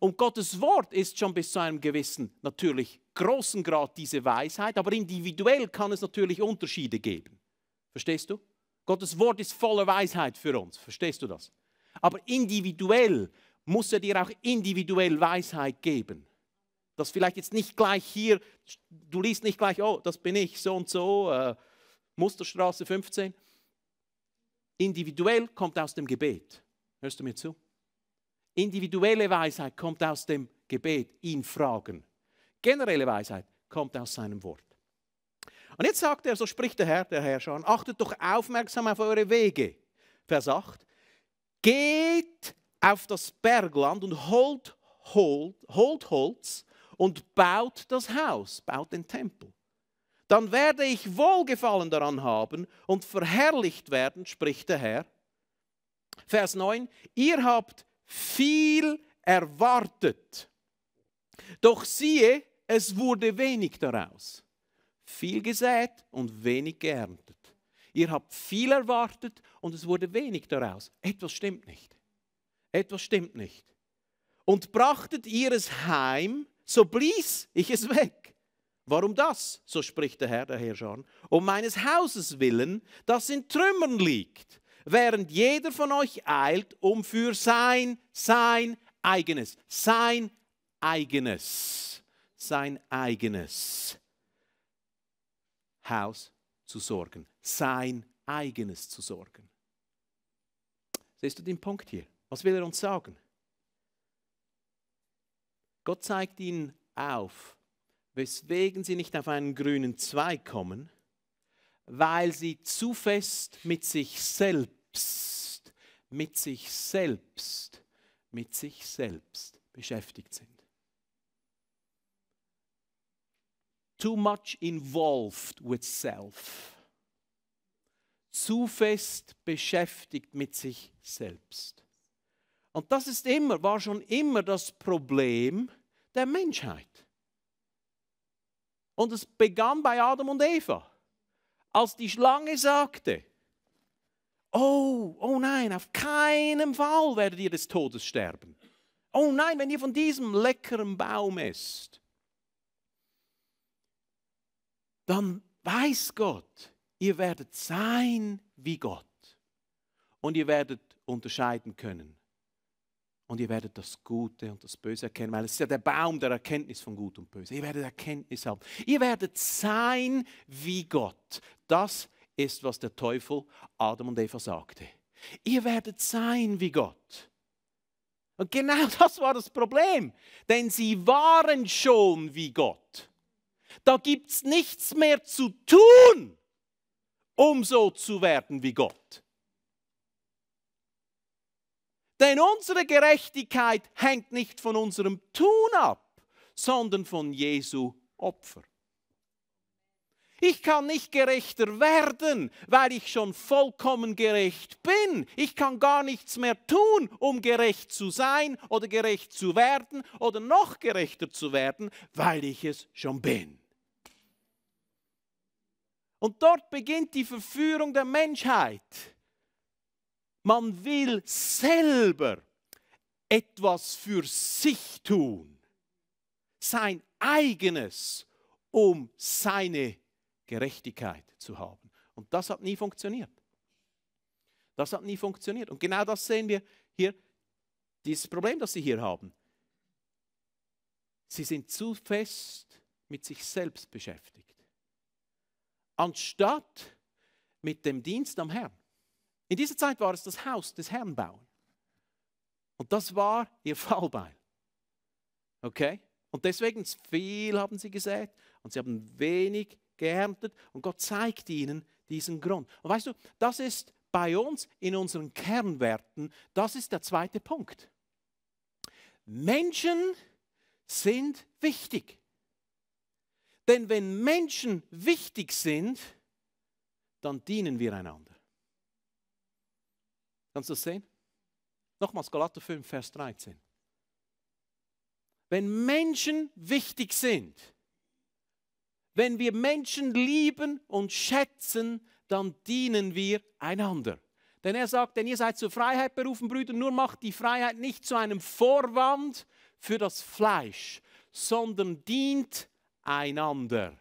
Und Gottes Wort ist schon bis zu einem gewissen, natürlich großen Grad diese Weisheit, aber individuell kann es natürlich Unterschiede geben. Verstehst du? Gottes Wort ist voller Weisheit für uns. Verstehst du das? Aber individuell muss er dir auch individuell Weisheit geben. Dass vielleicht jetzt nicht gleich hier, du liest nicht gleich, oh, das bin ich, so und so, äh, Musterstraße 15. Individuell kommt aus dem Gebet. Hörst du mir zu? Individuelle Weisheit kommt aus dem Gebet, ihn fragen. Generelle Weisheit kommt aus seinem Wort. Und jetzt sagt er, so spricht der Herr, der Herr schon, achtet doch aufmerksam auf eure Wege. Vers 8. Geht auf das Bergland und holt, holt, holt Holz und baut das Haus, baut den Tempel. Dann werde ich Wohlgefallen daran haben und verherrlicht werden, spricht der Herr. Vers 9, ihr habt viel erwartet, doch siehe, es wurde wenig daraus. Viel gesät und wenig geerntet. Ihr habt viel erwartet und es wurde wenig daraus. Etwas stimmt nicht etwas stimmt nicht. Und brachtet ihr es heim, so blies ich es weg. Warum das? So spricht der Herr, der Herrscher, um meines Hauses willen, das in Trümmern liegt, während jeder von euch eilt, um für sein, sein eigenes, sein eigenes, sein eigenes Haus zu sorgen, sein eigenes zu sorgen. Siehst du den Punkt hier? Was will er uns sagen? Gott zeigt ihnen auf, weswegen sie nicht auf einen grünen Zweig kommen, weil sie zu fest mit sich selbst, mit sich selbst, mit sich selbst beschäftigt sind. Too much involved with self. Zu fest beschäftigt mit sich selbst. Und das ist immer, war schon immer das Problem der Menschheit. Und es begann bei Adam und Eva, als die Schlange sagte, oh, oh nein, auf keinen Fall werdet ihr des Todes sterben. Oh nein, wenn ihr von diesem leckeren Baum esst, dann weiß Gott, ihr werdet sein wie Gott. Und ihr werdet unterscheiden können und ihr werdet das Gute und das Böse erkennen, weil es ist ja der Baum der Erkenntnis von Gut und Böse. Ihr werdet Erkenntnis haben. Ihr werdet sein wie Gott. Das ist, was der Teufel Adam und Eva sagte. Ihr werdet sein wie Gott. Und genau das war das Problem, denn sie waren schon wie Gott. Da gibt es nichts mehr zu tun, um so zu werden wie Gott. Denn unsere Gerechtigkeit hängt nicht von unserem Tun ab, sondern von Jesu Opfer. Ich kann nicht gerechter werden, weil ich schon vollkommen gerecht bin. Ich kann gar nichts mehr tun, um gerecht zu sein oder gerecht zu werden oder noch gerechter zu werden, weil ich es schon bin. Und dort beginnt die Verführung der Menschheit man will selber etwas für sich tun, sein eigenes, um seine Gerechtigkeit zu haben. Und das hat nie funktioniert. Das hat nie funktioniert. Und genau das sehen wir hier, dieses Problem, das sie hier haben. Sie sind zu fest mit sich selbst beschäftigt, anstatt mit dem Dienst am Herrn. In dieser Zeit war es das Haus des Herrn bauen. Und das war ihr Fallbeil. Okay? Und deswegen viel haben sie gesät und sie haben wenig geerntet und Gott zeigt ihnen diesen Grund. Und weißt du, das ist bei uns in unseren Kernwerten, das ist der zweite Punkt. Menschen sind wichtig. Denn wenn Menschen wichtig sind, dann dienen wir einander. Kannst du das sehen? Nochmals Galater 5, Vers 13. Wenn Menschen wichtig sind, wenn wir Menschen lieben und schätzen, dann dienen wir einander. Denn er sagt, denn ihr seid zur Freiheit berufen, Brüder, nur macht die Freiheit nicht zu einem Vorwand für das Fleisch, sondern dient einander.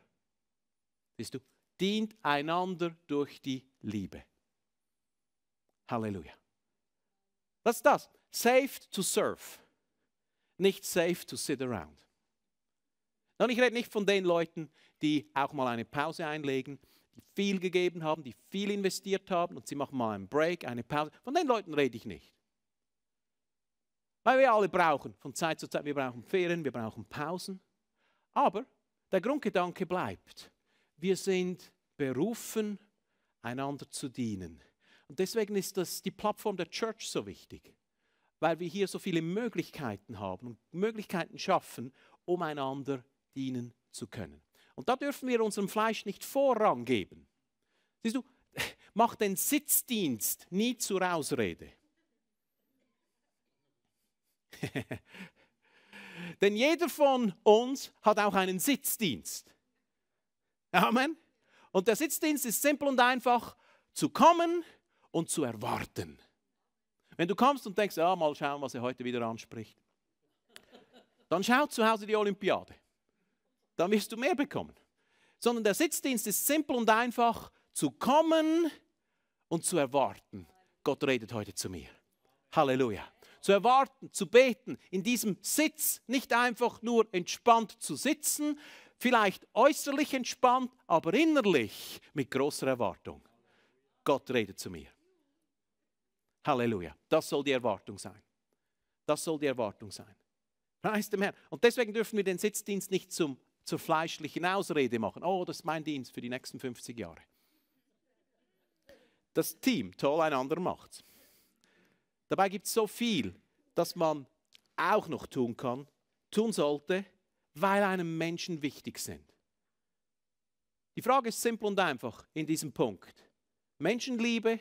Siehst du, dient einander durch die Liebe. Halleluja. Was ist das? Saved to serve, nicht safe to sit around. Und ich rede nicht von den Leuten, die auch mal eine Pause einlegen, die viel gegeben haben, die viel investiert haben und sie machen mal einen Break, eine Pause. Von den Leuten rede ich nicht. Weil wir alle brauchen, von Zeit zu Zeit, wir brauchen Ferien, wir brauchen Pausen. Aber der Grundgedanke bleibt, wir sind berufen, einander zu dienen. Und deswegen ist das, die Plattform der Church so wichtig, weil wir hier so viele Möglichkeiten haben und Möglichkeiten schaffen, um einander dienen zu können. Und da dürfen wir unserem Fleisch nicht Vorrang geben. Siehst du, mach den Sitzdienst nie zur Ausrede. Denn jeder von uns hat auch einen Sitzdienst. Amen. Und der Sitzdienst ist simpel und einfach zu kommen, und zu erwarten. Wenn du kommst und denkst, ja, mal schauen, was er heute wieder anspricht, dann schau zu Hause die Olympiade. Dann wirst du mehr bekommen. Sondern der Sitzdienst ist simpel und einfach, zu kommen und zu erwarten. Gott redet heute zu mir. Halleluja. Zu erwarten, zu beten, in diesem Sitz nicht einfach nur entspannt zu sitzen, vielleicht äußerlich entspannt, aber innerlich mit großer Erwartung. Gott redet zu mir. Halleluja. Das soll die Erwartung sein. Das soll die Erwartung sein. Preis dem Herrn. Und deswegen dürfen wir den Sitzdienst nicht zum, zur fleischlichen Ausrede machen. Oh, das ist mein Dienst für die nächsten 50 Jahre. Das Team, toll, einander macht macht's. Dabei gibt es so viel, dass man auch noch tun kann, tun sollte, weil einem Menschen wichtig sind. Die Frage ist simpel und einfach in diesem Punkt. Menschenliebe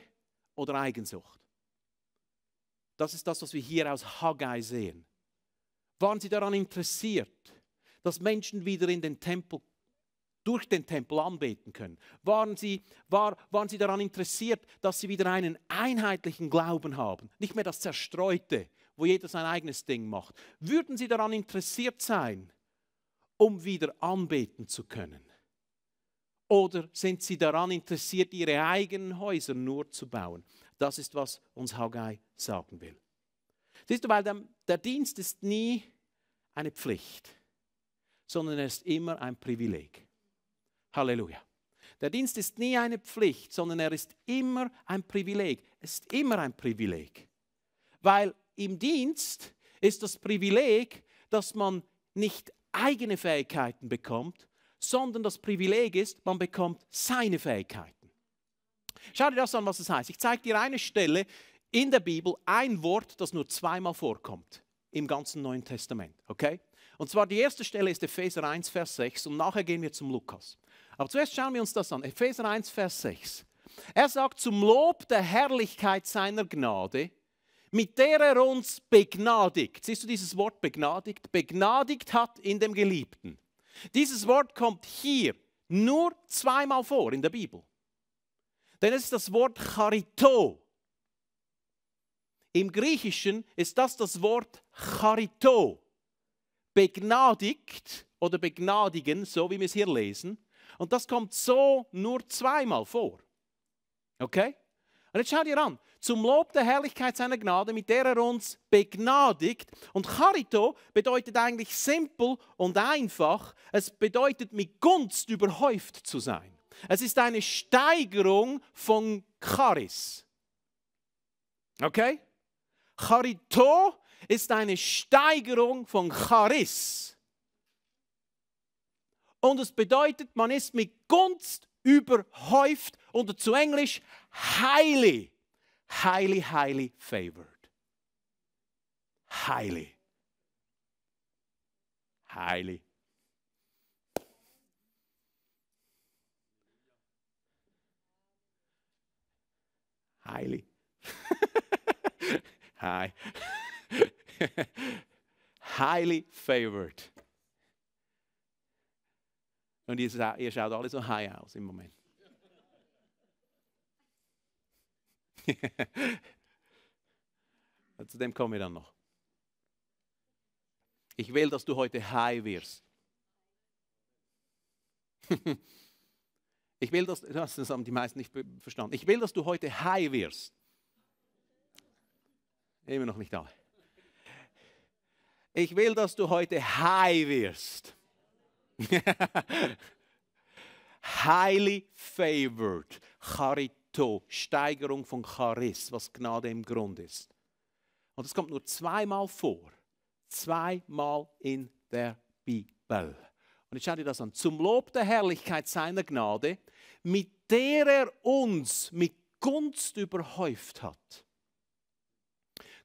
oder Eigensucht? Das ist das, was wir hier aus Haggai sehen. Waren sie daran interessiert, dass Menschen wieder in den Tempel durch den Tempel anbeten können? Waren sie, war, waren sie daran interessiert, dass sie wieder einen einheitlichen Glauben haben? Nicht mehr das Zerstreute, wo jeder sein eigenes Ding macht. Würden sie daran interessiert sein, um wieder anbeten zu können? Oder sind sie daran interessiert, ihre eigenen Häuser nur zu bauen? Das ist, was uns Haggai sagen will. Siehst du, weil der, der Dienst ist nie eine Pflicht, sondern er ist immer ein Privileg. Halleluja. Der Dienst ist nie eine Pflicht, sondern er ist immer ein Privileg. Es ist immer ein Privileg. Weil im Dienst ist das Privileg, dass man nicht eigene Fähigkeiten bekommt, sondern das Privileg ist, man bekommt seine Fähigkeiten. Schau dir das an, was es heißt. Ich zeige dir eine Stelle in der Bibel, ein Wort, das nur zweimal vorkommt im ganzen Neuen Testament. Okay? Und zwar die erste Stelle ist Epheser 1, Vers 6 und nachher gehen wir zum Lukas. Aber zuerst schauen wir uns das an. Epheser 1, Vers 6. Er sagt, zum Lob der Herrlichkeit seiner Gnade, mit der er uns begnadigt. Siehst du dieses Wort begnadigt? Begnadigt hat in dem Geliebten. Dieses Wort kommt hier nur zweimal vor in der Bibel. Denn es ist das Wort Charito. Im Griechischen ist das das Wort Charito. Begnadigt oder begnadigen, so wie wir es hier lesen. Und das kommt so nur zweimal vor. Okay? Und jetzt schau dir an, zum Lob der Herrlichkeit seiner Gnade, mit der er uns begnadigt. Und Charito bedeutet eigentlich simpel und einfach. Es bedeutet, mit Gunst überhäuft zu sein. Es ist eine Steigerung von Charis. Okay? Charito ist eine Steigerung von Charis. Und es bedeutet, man ist mit Gunst überhäuft und zu Englisch highly, highly, highly favored. Highly. Highly Heili. Hi. Highly favored. Und ihr, scha ihr schaut alle so high aus im Moment. Zu dem kommen wir dann noch. Ich will, dass du heute high wirst. Ich will, dass, das haben die meisten nicht verstanden. Ich will, dass du heute high wirst. Immer noch nicht alle. Ich will, dass du heute high wirst. Highly favored. Charito. Steigerung von Charis, was Gnade im Grund ist. Und das kommt nur zweimal vor. Zweimal in der Bibel. Und jetzt schau dir das an. Zum Lob der Herrlichkeit seiner Gnade, mit der er uns mit Gunst überhäuft hat.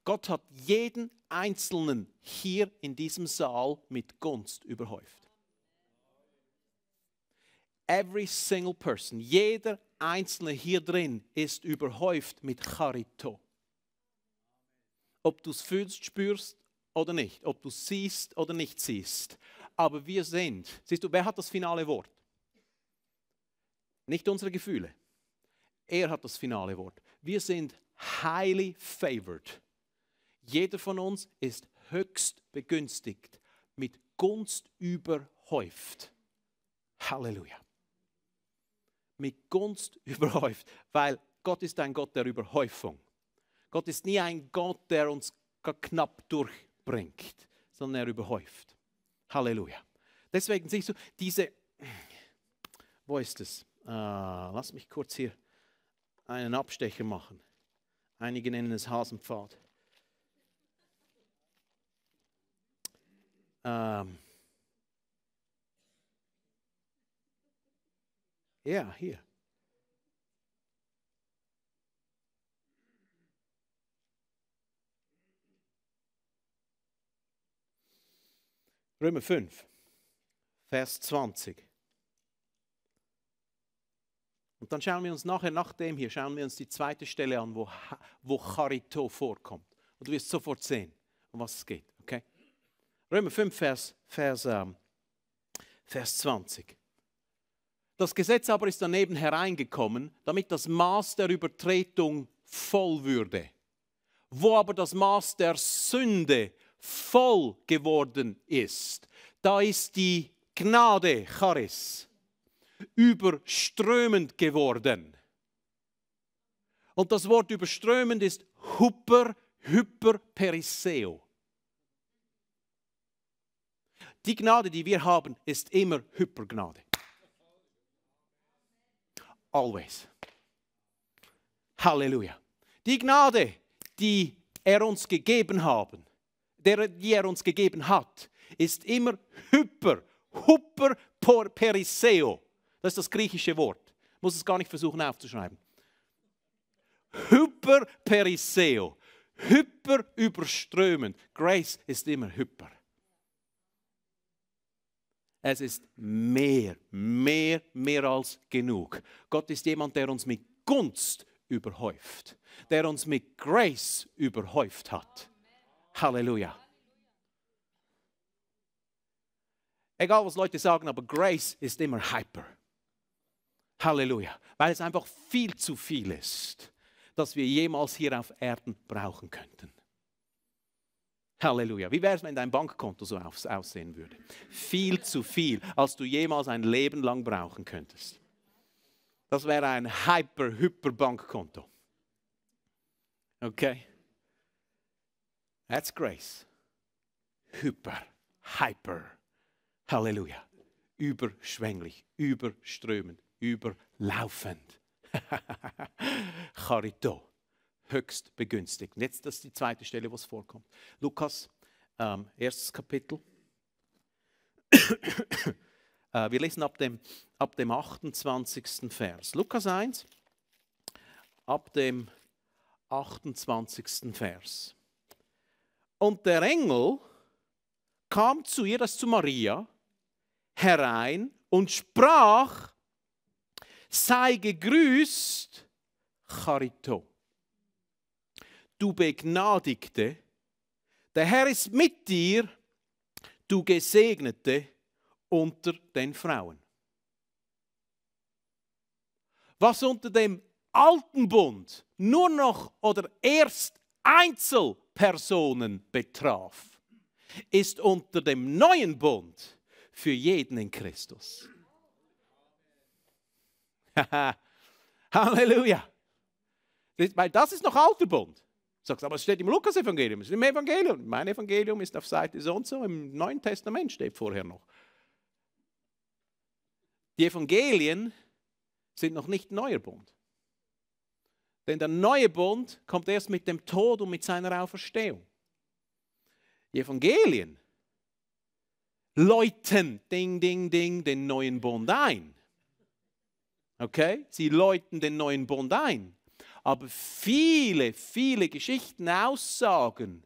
Gott hat jeden Einzelnen hier in diesem Saal mit Gunst überhäuft. Every single person, jeder Einzelne hier drin ist überhäuft mit Charito. Ob du es fühlst, spürst oder nicht, ob du es siehst oder nicht siehst, aber wir sind. Siehst du, wer hat das finale Wort? Nicht unsere Gefühle. Er hat das finale Wort. Wir sind highly favored. Jeder von uns ist höchst begünstigt, mit Gunst überhäuft. Halleluja. Mit Gunst überhäuft, weil Gott ist ein Gott der Überhäufung. Gott ist nie ein Gott, der uns knapp durchbringt, sondern er überhäuft. Halleluja. Deswegen siehst du, diese, wo ist es? Ah, lass mich kurz hier einen Abstecher machen. Einige nennen es Hasenpfad. Ähm. Ja, hier. Römer 5, Vers 20. Und dann schauen wir uns nachher, nach dem hier, schauen wir uns die zweite Stelle an, wo, wo Charito vorkommt. Und du wirst sofort sehen, um was es geht. Okay? Römer 5, Vers, Vers, ähm, Vers 20. Das Gesetz aber ist daneben hereingekommen, damit das Maß der Übertretung voll würde. Wo aber das Maß der Sünde voll geworden ist. Da ist die Gnade, Charis, überströmend geworden. Und das Wort überströmend ist Hyper, periseo. Die Gnade, die wir haben, ist immer Hypergnade. Always. Halleluja. Die Gnade, die er uns gegeben haben, der, die er uns gegeben hat, ist immer hyper, hyper periseo. Das ist das griechische Wort. Ich muss es gar nicht versuchen aufzuschreiben. Hyper periseo. Hyper überströmen. Grace ist immer hyper. Es ist mehr, mehr, mehr als genug. Gott ist jemand, der uns mit Gunst überhäuft, der uns mit Grace überhäuft hat. Halleluja. Egal, was Leute sagen, aber Grace ist immer hyper. Halleluja. Weil es einfach viel zu viel ist, dass wir jemals hier auf Erden brauchen könnten. Halleluja. Wie wäre es, wenn dein Bankkonto so aussehen würde? Viel zu viel, als du jemals ein Leben lang brauchen könntest. Das wäre ein hyper-hyper-Bankkonto. Okay? That's grace. Hyper, hyper. Halleluja. Überschwänglich, überströmend, überlaufend. Charito, höchst begünstigt. Und jetzt das ist die zweite Stelle, wo es vorkommt. Lukas, ähm, erstes Kapitel. äh, wir lesen ab dem, ab dem 28. Vers. Lukas 1, ab dem 28. Vers. Und der Engel kam zu ihr, das zu Maria, herein und sprach, sei gegrüßt, Charito. Du Begnadigte, der Herr ist mit dir, du Gesegnete unter den Frauen. Was unter dem alten Bund nur noch oder erst einzeln Personen betraf, ist unter dem neuen Bund für jeden in Christus. Halleluja. Weil das ist noch alter Bund. Sagst, aber es steht im Lukas-Evangelium, es ist im Evangelium. Mein Evangelium ist auf Seite so und so, im Neuen Testament steht vorher noch. Die Evangelien sind noch nicht neuer Bund. Denn der neue Bund kommt erst mit dem Tod und mit seiner Auferstehung. Die Evangelien läuten, ding, ding, ding, den neuen Bund ein. Okay? Sie läuten den neuen Bund ein. Aber viele, viele Geschichten, Aussagen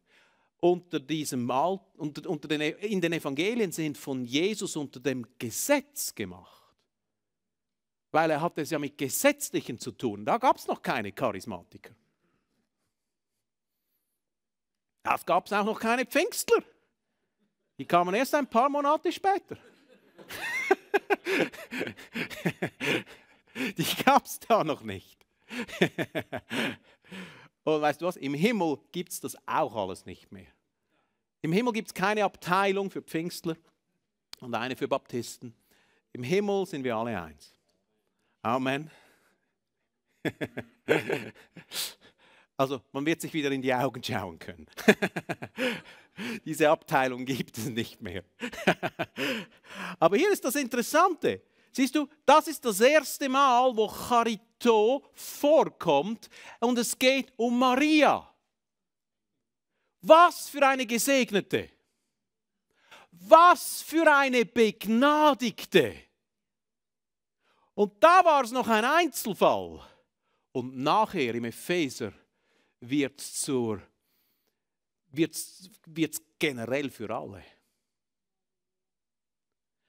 unter diesem Alt, unter, unter den, e, in den Evangelien sind von Jesus unter dem Gesetz gemacht weil er hatte es ja mit Gesetzlichen zu tun. Da gab es noch keine Charismatiker. Da gab es auch noch keine Pfingstler. Die kamen erst ein paar Monate später. Die gab es da noch nicht. Und weißt du was? Im Himmel gibt es das auch alles nicht mehr. Im Himmel gibt es keine Abteilung für Pfingstler und eine für Baptisten. Im Himmel sind wir alle eins. Amen. Also man wird sich wieder in die Augen schauen können. Diese Abteilung gibt es nicht mehr. Aber hier ist das Interessante. Siehst du, das ist das erste Mal, wo Charito vorkommt und es geht um Maria. Was für eine Gesegnete! Was für eine Begnadigte! Und da war es noch ein Einzelfall. Und nachher im Epheser wird es zur wird's, wird's generell für alle.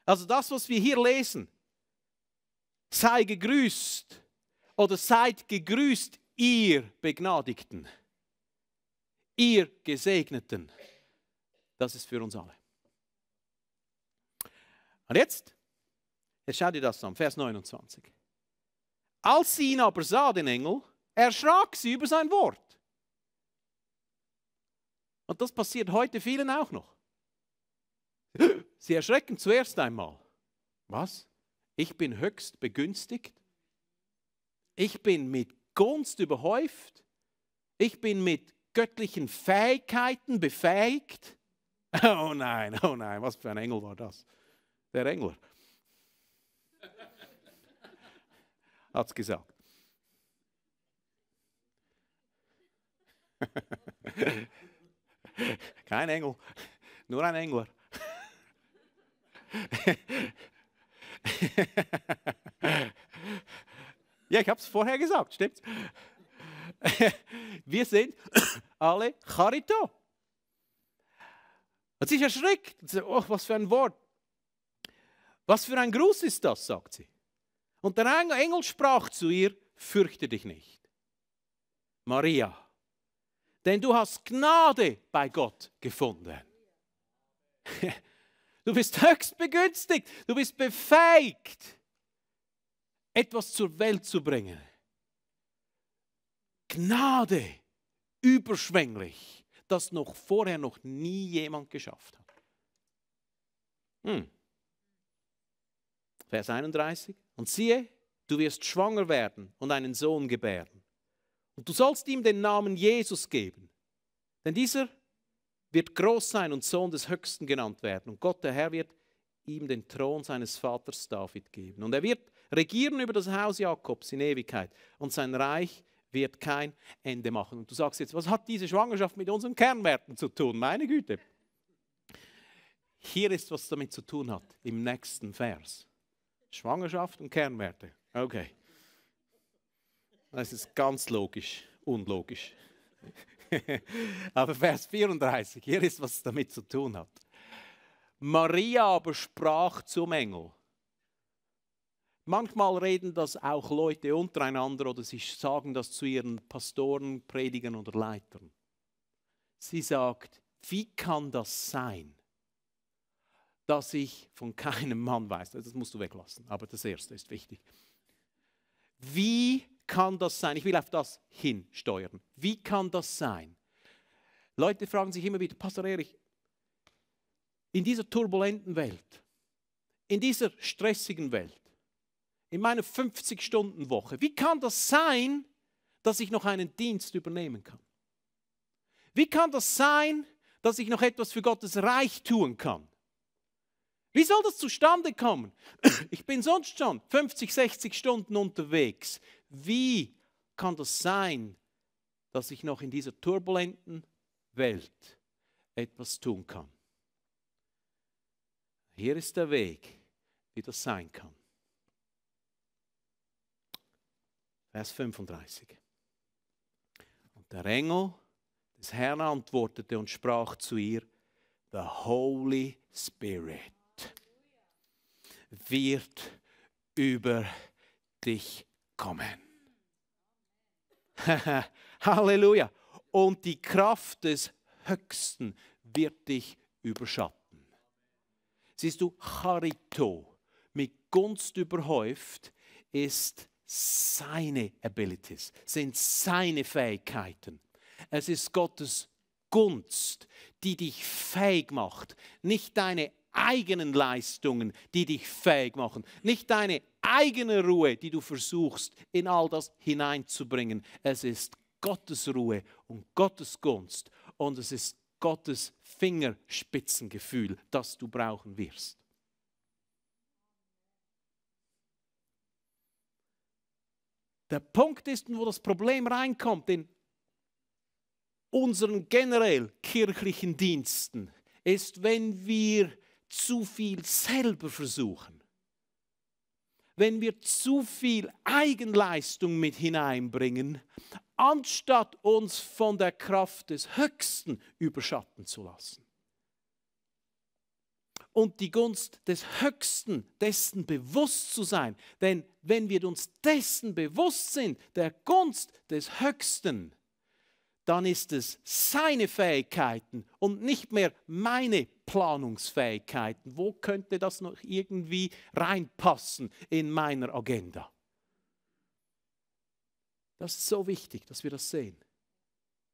Also das, was wir hier lesen, sei gegrüßt oder seid gegrüßt, ihr Begnadigten, ihr Gesegneten, das ist für uns alle. Und jetzt Jetzt schau dir das an, Vers 29. Als sie ihn aber sah, den Engel, erschrak sie über sein Wort. Und das passiert heute vielen auch noch. Sie erschrecken zuerst einmal. Was? Ich bin höchst begünstigt. Ich bin mit Gunst überhäuft. Ich bin mit göttlichen Fähigkeiten befähigt. Oh nein, oh nein, was für ein Engel war das? Der Engler. hat es gesagt. Kein Engel, nur ein Engler. ja, ich habe es vorher gesagt, stimmt's? Wir sind alle Charito. Und sie ist erschreckt. Oh, was für ein Wort. Was für ein Gruß ist das, sagt sie. Und der Engel sprach zu ihr, fürchte dich nicht, Maria, denn du hast Gnade bei Gott gefunden. Du bist höchst begünstigt, du bist befähigt, etwas zur Welt zu bringen. Gnade, überschwänglich, das noch vorher noch nie jemand geschafft hat. Hm. Vers 31. Und siehe, du wirst schwanger werden und einen Sohn gebären. Und du sollst ihm den Namen Jesus geben. Denn dieser wird groß sein und Sohn des Höchsten genannt werden. Und Gott, der Herr, wird ihm den Thron seines Vaters David geben. Und er wird regieren über das Haus Jakobs in Ewigkeit. Und sein Reich wird kein Ende machen. Und du sagst jetzt, was hat diese Schwangerschaft mit unseren Kernwerten zu tun? Meine Güte. Hier ist, was damit zu tun hat, im nächsten Vers. Schwangerschaft und Kernwerte. Okay. Das ist ganz logisch, unlogisch. aber Vers 34, hier ist, was es damit zu tun hat. Maria aber sprach zum Engel. Manchmal reden das auch Leute untereinander oder sie sagen das zu ihren Pastoren, Predigern oder Leitern. Sie sagt, wie kann das sein? dass ich von keinem Mann weiß. Das musst du weglassen, aber das Erste ist wichtig. Wie kann das sein? Ich will auf das hinsteuern. Wie kann das sein? Leute fragen sich immer wieder, Pastor Erich, in dieser turbulenten Welt, in dieser stressigen Welt, in meiner 50-Stunden-Woche, wie kann das sein, dass ich noch einen Dienst übernehmen kann? Wie kann das sein, dass ich noch etwas für Gottes Reich tun kann? Wie soll das zustande kommen? Ich bin sonst schon 50, 60 Stunden unterwegs. Wie kann das sein, dass ich noch in dieser turbulenten Welt etwas tun kann? Hier ist der Weg, wie das sein kann. Vers 35. Und der Engel des Herrn antwortete und sprach zu ihr, The Holy Spirit wird über dich kommen. Halleluja. Und die Kraft des Höchsten wird dich überschatten. Siehst du, Charito, mit Gunst überhäuft, ist seine Abilities, sind seine Fähigkeiten. Es ist Gottes Gunst, die dich fähig macht, nicht deine eigenen Leistungen, die dich fähig machen, nicht deine eigene Ruhe, die du versuchst in all das hineinzubringen. Es ist Gottes Ruhe und Gottes Gunst und es ist Gottes Fingerspitzengefühl, das du brauchen wirst. Der Punkt ist, wo das Problem reinkommt, in unseren generell kirchlichen Diensten, ist, wenn wir zu viel selber versuchen, wenn wir zu viel Eigenleistung mit hineinbringen, anstatt uns von der Kraft des Höchsten überschatten zu lassen. Und die Gunst des Höchsten, dessen bewusst zu sein. Denn wenn wir uns dessen bewusst sind, der Gunst des Höchsten, dann ist es seine Fähigkeiten und nicht mehr meine Planungsfähigkeiten. Wo könnte das noch irgendwie reinpassen in meiner Agenda? Das ist so wichtig, dass wir das sehen.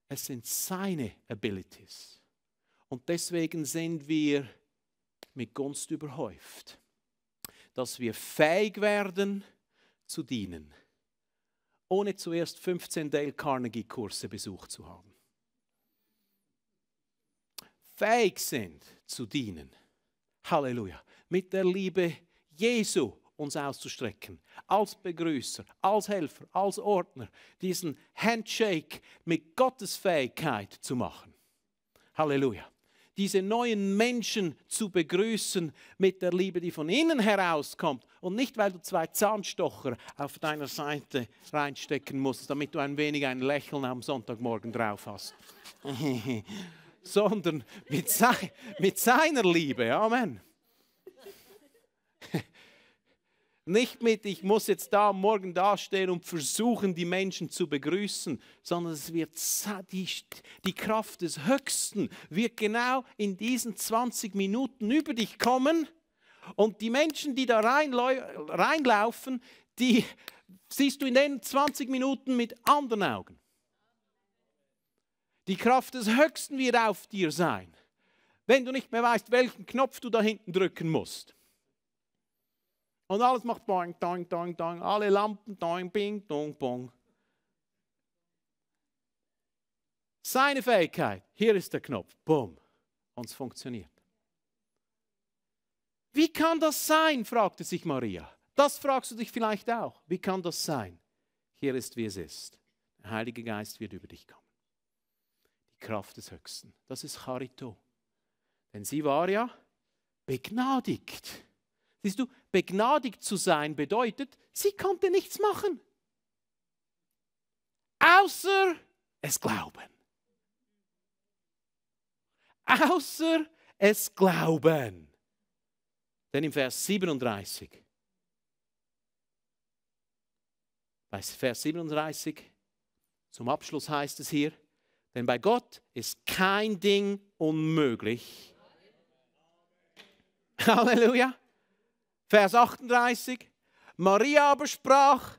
Es sind seine Abilities. Und deswegen sind wir mit Gunst überhäuft, dass wir fähig werden zu dienen ohne zuerst 15 Dale Carnegie-Kurse besucht zu haben. Fähig sind zu dienen. Halleluja. Mit der Liebe Jesu uns auszustrecken. Als Begrüßer, als Helfer, als Ordner. Diesen Handshake mit Gottes Fähigkeit zu machen. Halleluja diese neuen Menschen zu begrüßen mit der Liebe, die von innen herauskommt und nicht, weil du zwei Zahnstocher auf deiner Seite reinstecken musst, damit du ein wenig ein Lächeln am Sonntagmorgen drauf hast, sondern mit, se mit seiner Liebe. Amen. Nicht mit, ich muss jetzt da morgen dastehen und versuchen, die Menschen zu begrüßen, sondern es wird die, die Kraft des Höchsten wird genau in diesen 20 Minuten über dich kommen. Und die Menschen, die da reinlaufen, die siehst du in den 20 Minuten mit anderen Augen. Die Kraft des Höchsten wird auf dir sein, wenn du nicht mehr weißt, welchen Knopf du da hinten drücken musst. Und alles macht boing, boing, boing, boing. Alle Lampen, boing, bing, boing, bong. Seine Fähigkeit, hier ist der Knopf, boom, und es funktioniert. Wie kann das sein, fragte sich Maria. Das fragst du dich vielleicht auch. Wie kann das sein? Hier ist, wie es ist. Der Heilige Geist wird über dich kommen. Die Kraft des Höchsten. Das ist Charito. Denn sie war ja begnadigt Siehst du, begnadigt zu sein bedeutet, sie konnte nichts machen. Außer es glauben. Außer es glauben. Denn im Vers 37, bei Vers 37 zum Abschluss heißt es hier, denn bei Gott ist kein Ding unmöglich. Halleluja. Vers 38. Maria aber sprach,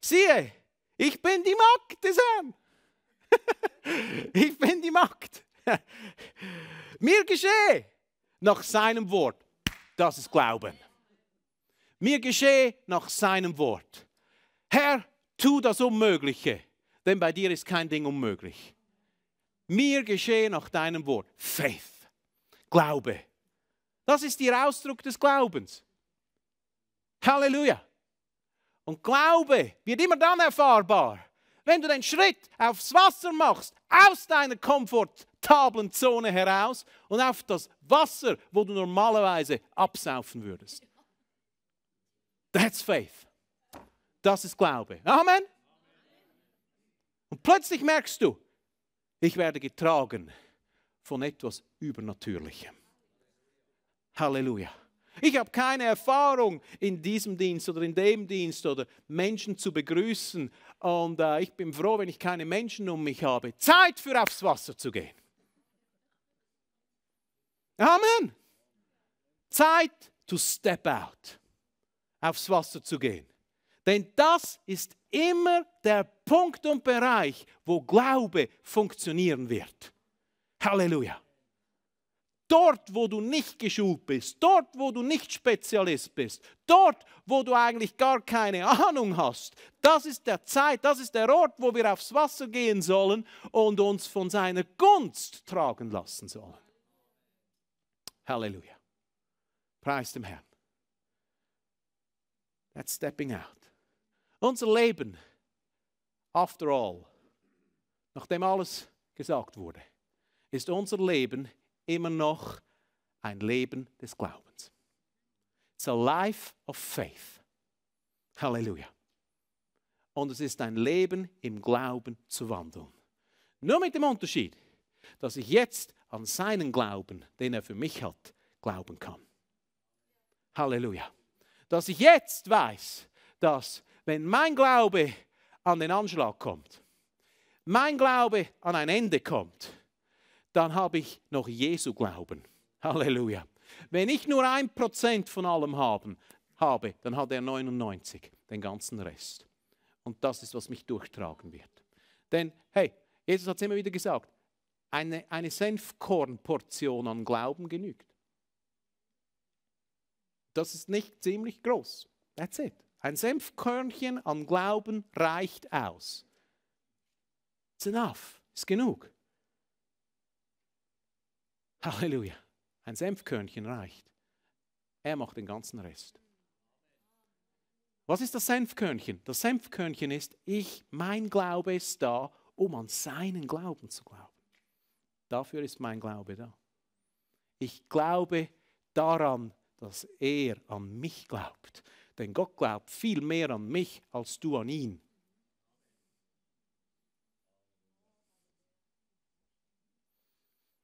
siehe, ich bin die Magd des Herrn. ich bin die Magd. Mir geschehe nach seinem Wort. Das ist Glauben. Mir geschehe nach seinem Wort. Herr, tu das Unmögliche, denn bei dir ist kein Ding unmöglich. Mir geschehe nach deinem Wort. Faith. Glaube. Das ist der Ausdruck des Glaubens. Halleluja. Und Glaube wird immer dann erfahrbar, wenn du den Schritt aufs Wasser machst, aus deiner komfortablen heraus und auf das Wasser, wo du normalerweise absaufen würdest. That's faith. Das ist Glaube. Amen. Und plötzlich merkst du, ich werde getragen von etwas Übernatürlichem. Halleluja. Ich habe keine Erfahrung in diesem Dienst oder in dem Dienst oder Menschen zu begrüßen. Und äh, ich bin froh, wenn ich keine Menschen um mich habe. Zeit für aufs Wasser zu gehen. Amen. Zeit to step out. Aufs Wasser zu gehen. Denn das ist immer der Punkt und Bereich, wo Glaube funktionieren wird. Halleluja. Dort, wo du nicht geschult bist, dort, wo du nicht Spezialist bist, dort, wo du eigentlich gar keine Ahnung hast, das ist der Zeit, das ist der Ort, wo wir aufs Wasser gehen sollen und uns von seiner Gunst tragen lassen sollen. Halleluja. Preis dem Herrn. That's stepping out. Unser Leben, after all, nachdem alles gesagt wurde, ist unser Leben immer noch ein Leben des Glaubens. It's a life of faith. Halleluja. Und es ist ein Leben im Glauben zu wandeln. Nur mit dem Unterschied, dass ich jetzt an seinen Glauben, den er für mich hat, glauben kann. Halleluja. Dass ich jetzt weiß, dass wenn mein Glaube an den Anschlag kommt, mein Glaube an ein Ende kommt, dann habe ich noch Jesu Glauben. Halleluja. Wenn ich nur ein Prozent von allem haben, habe, dann hat er 99, den ganzen Rest. Und das ist, was mich durchtragen wird. Denn, hey, Jesus hat es immer wieder gesagt, eine, eine Senfkornportion an Glauben genügt. Das ist nicht ziemlich groß. That's it. Ein Senfkörnchen an Glauben reicht aus. It's enough. Ist genug. Halleluja. Ein Senfkörnchen reicht. Er macht den ganzen Rest. Was ist das Senfkörnchen? Das Senfkörnchen ist, ich, mein Glaube ist da, um an seinen Glauben zu glauben. Dafür ist mein Glaube da. Ich glaube daran, dass er an mich glaubt. Denn Gott glaubt viel mehr an mich als du an ihn.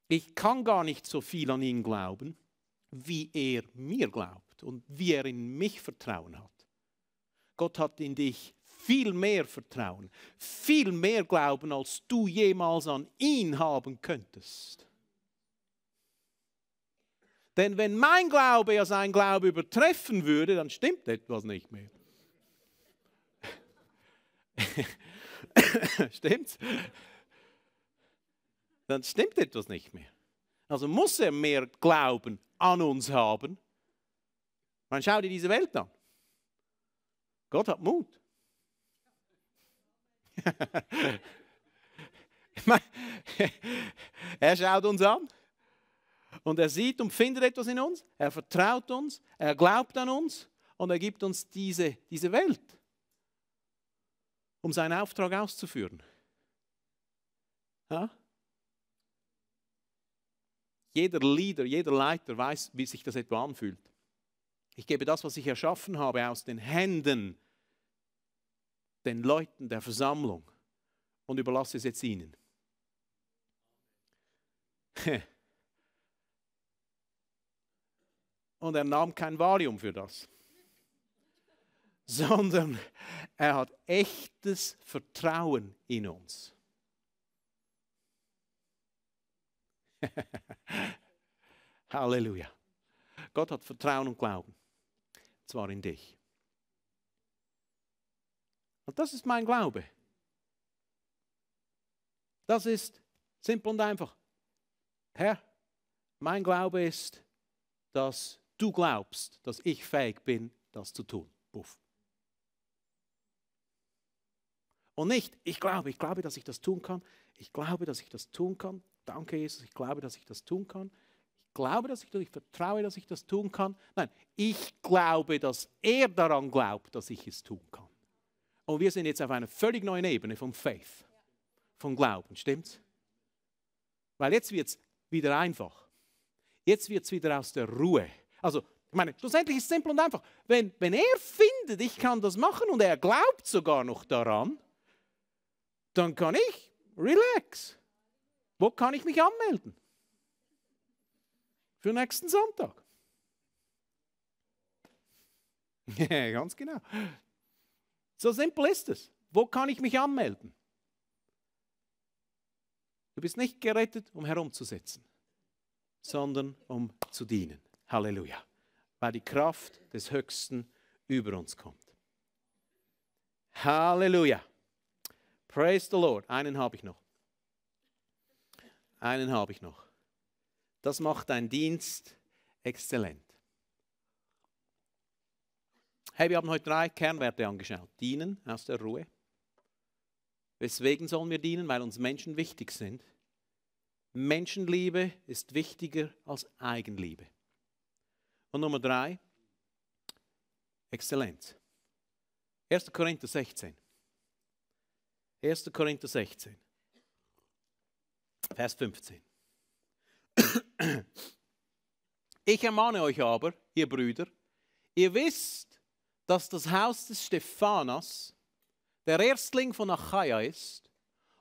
Ich kann gar nicht so viel an ihn glauben, wie er mir glaubt und wie er in mich Vertrauen hat. Gott hat in dich viel mehr Vertrauen, viel mehr Glauben, als du jemals an ihn haben könntest. Denn wenn mein Glaube ja sein Glaube übertreffen würde, dann stimmt etwas nicht mehr. Stimmt's? dann stimmt etwas nicht mehr. Also muss er mehr Glauben an uns haben. Man schaut dir diese Welt an. Gott hat Mut. er schaut uns an und er sieht und findet etwas in uns. Er vertraut uns, er glaubt an uns und er gibt uns diese, diese Welt, um seinen Auftrag auszuführen. Ja? Jeder Leader, jeder Leiter weiß, wie sich das etwa anfühlt. Ich gebe das, was ich erschaffen habe, aus den Händen den Leuten der Versammlung und überlasse es jetzt ihnen. Und er nahm kein Valium für das, sondern er hat echtes Vertrauen in uns. Halleluja. Gott hat Vertrauen und Glauben. Und zwar in dich. Und das ist mein Glaube. Das ist simpel und einfach. Herr, mein Glaube ist, dass du glaubst, dass ich fähig bin, das zu tun. Puff. Und nicht, ich glaube, ich glaube, dass ich das tun kann. Ich glaube, dass ich das tun kann danke Jesus, ich glaube, dass ich das tun kann. Ich glaube, dass ich ich vertraue, dass ich das tun kann. Nein, ich glaube, dass er daran glaubt, dass ich es tun kann. Und wir sind jetzt auf einer völlig neuen Ebene von Faith, von Glauben, stimmt's? Weil jetzt wird es wieder einfach. Jetzt wird es wieder aus der Ruhe. Also, ich meine, schlussendlich ist es simpel und einfach. Wenn, wenn er findet, ich kann das machen und er glaubt sogar noch daran, dann kann ich relax. Wo kann ich mich anmelden? Für nächsten Sonntag. ganz genau. So simpel ist es. Wo kann ich mich anmelden? Du bist nicht gerettet, um herumzusitzen, sondern um zu dienen. Halleluja. Weil die Kraft des Höchsten über uns kommt. Halleluja. Praise the Lord. Einen habe ich noch einen habe ich noch. Das macht deinen Dienst exzellent. Hey, wir haben heute drei Kernwerte angeschaut. Dienen aus der Ruhe. Weswegen sollen wir dienen? Weil uns Menschen wichtig sind. Menschenliebe ist wichtiger als Eigenliebe. Und Nummer drei, Exzellenz. 1. Korinther 16. 1. Korinther 16. Vers 15. Ich ermahne euch aber, ihr Brüder, ihr wisst, dass das Haus des Stephanas der Erstling von Achaia ist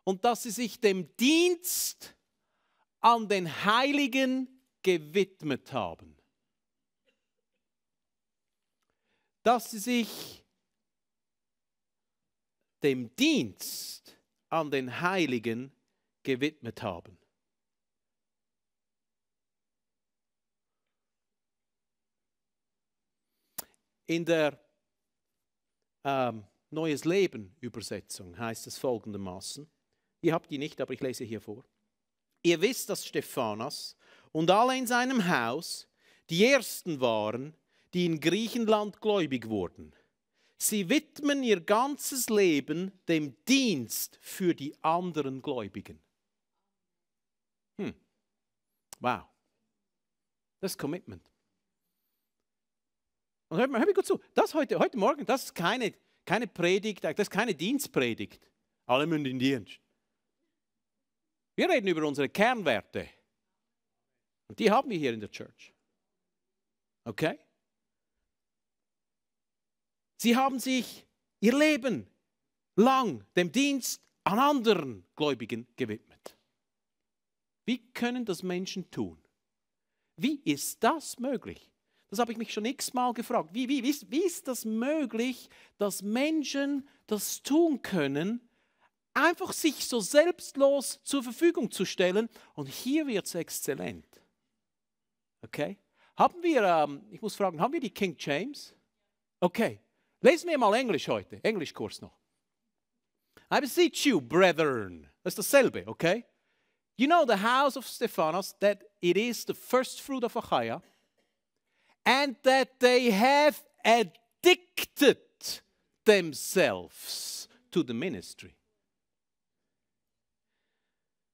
und dass sie sich dem Dienst an den Heiligen gewidmet haben. Dass sie sich dem Dienst an den Heiligen gewidmet haben gewidmet haben. In der ähm, Neues Leben Übersetzung heißt es folgendermaßen. Ihr habt die nicht, aber ich lese hier vor. Ihr wisst, dass Stephanas und alle in seinem Haus die Ersten waren, die in Griechenland gläubig wurden. Sie widmen ihr ganzes Leben dem Dienst für die anderen Gläubigen. Hm. Wow. Das ist Commitment. Und hört, hört mir gut zu, das heute, heute Morgen, das ist keine, keine Predigt, das ist keine Dienstpredigt. Alle müssen in Dienst. Wir reden über unsere Kernwerte. Und die haben wir hier in der Church. Okay? Sie haben sich ihr Leben lang dem Dienst an anderen Gläubigen gewidmet. Wie können das Menschen tun? Wie ist das möglich? Das habe ich mich schon x-mal gefragt. Wie, wie, wie, wie ist das möglich, dass Menschen das tun können, einfach sich so selbstlos zur Verfügung zu stellen? Und hier wird es exzellent. Okay? Haben wir, ähm, ich muss fragen, haben wir die King James? Okay. Lesen wir mal Englisch heute, Englischkurs noch. I beseech you, brethren. Das ist dasselbe, okay? You know the house of Stephanos, that it is the first fruit of Achaia, and that they have addicted themselves to the ministry.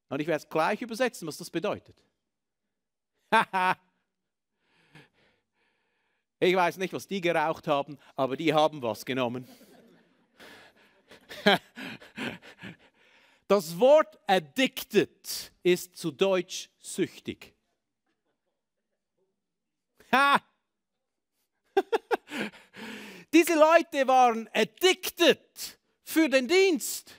Und ich werde es gleich übersetzen, was das bedeutet. ich weiß nicht, was die geraucht haben, aber die haben was genommen. Das Wort addicted ist zu Deutsch süchtig. Ha! Diese Leute waren addicted für den Dienst.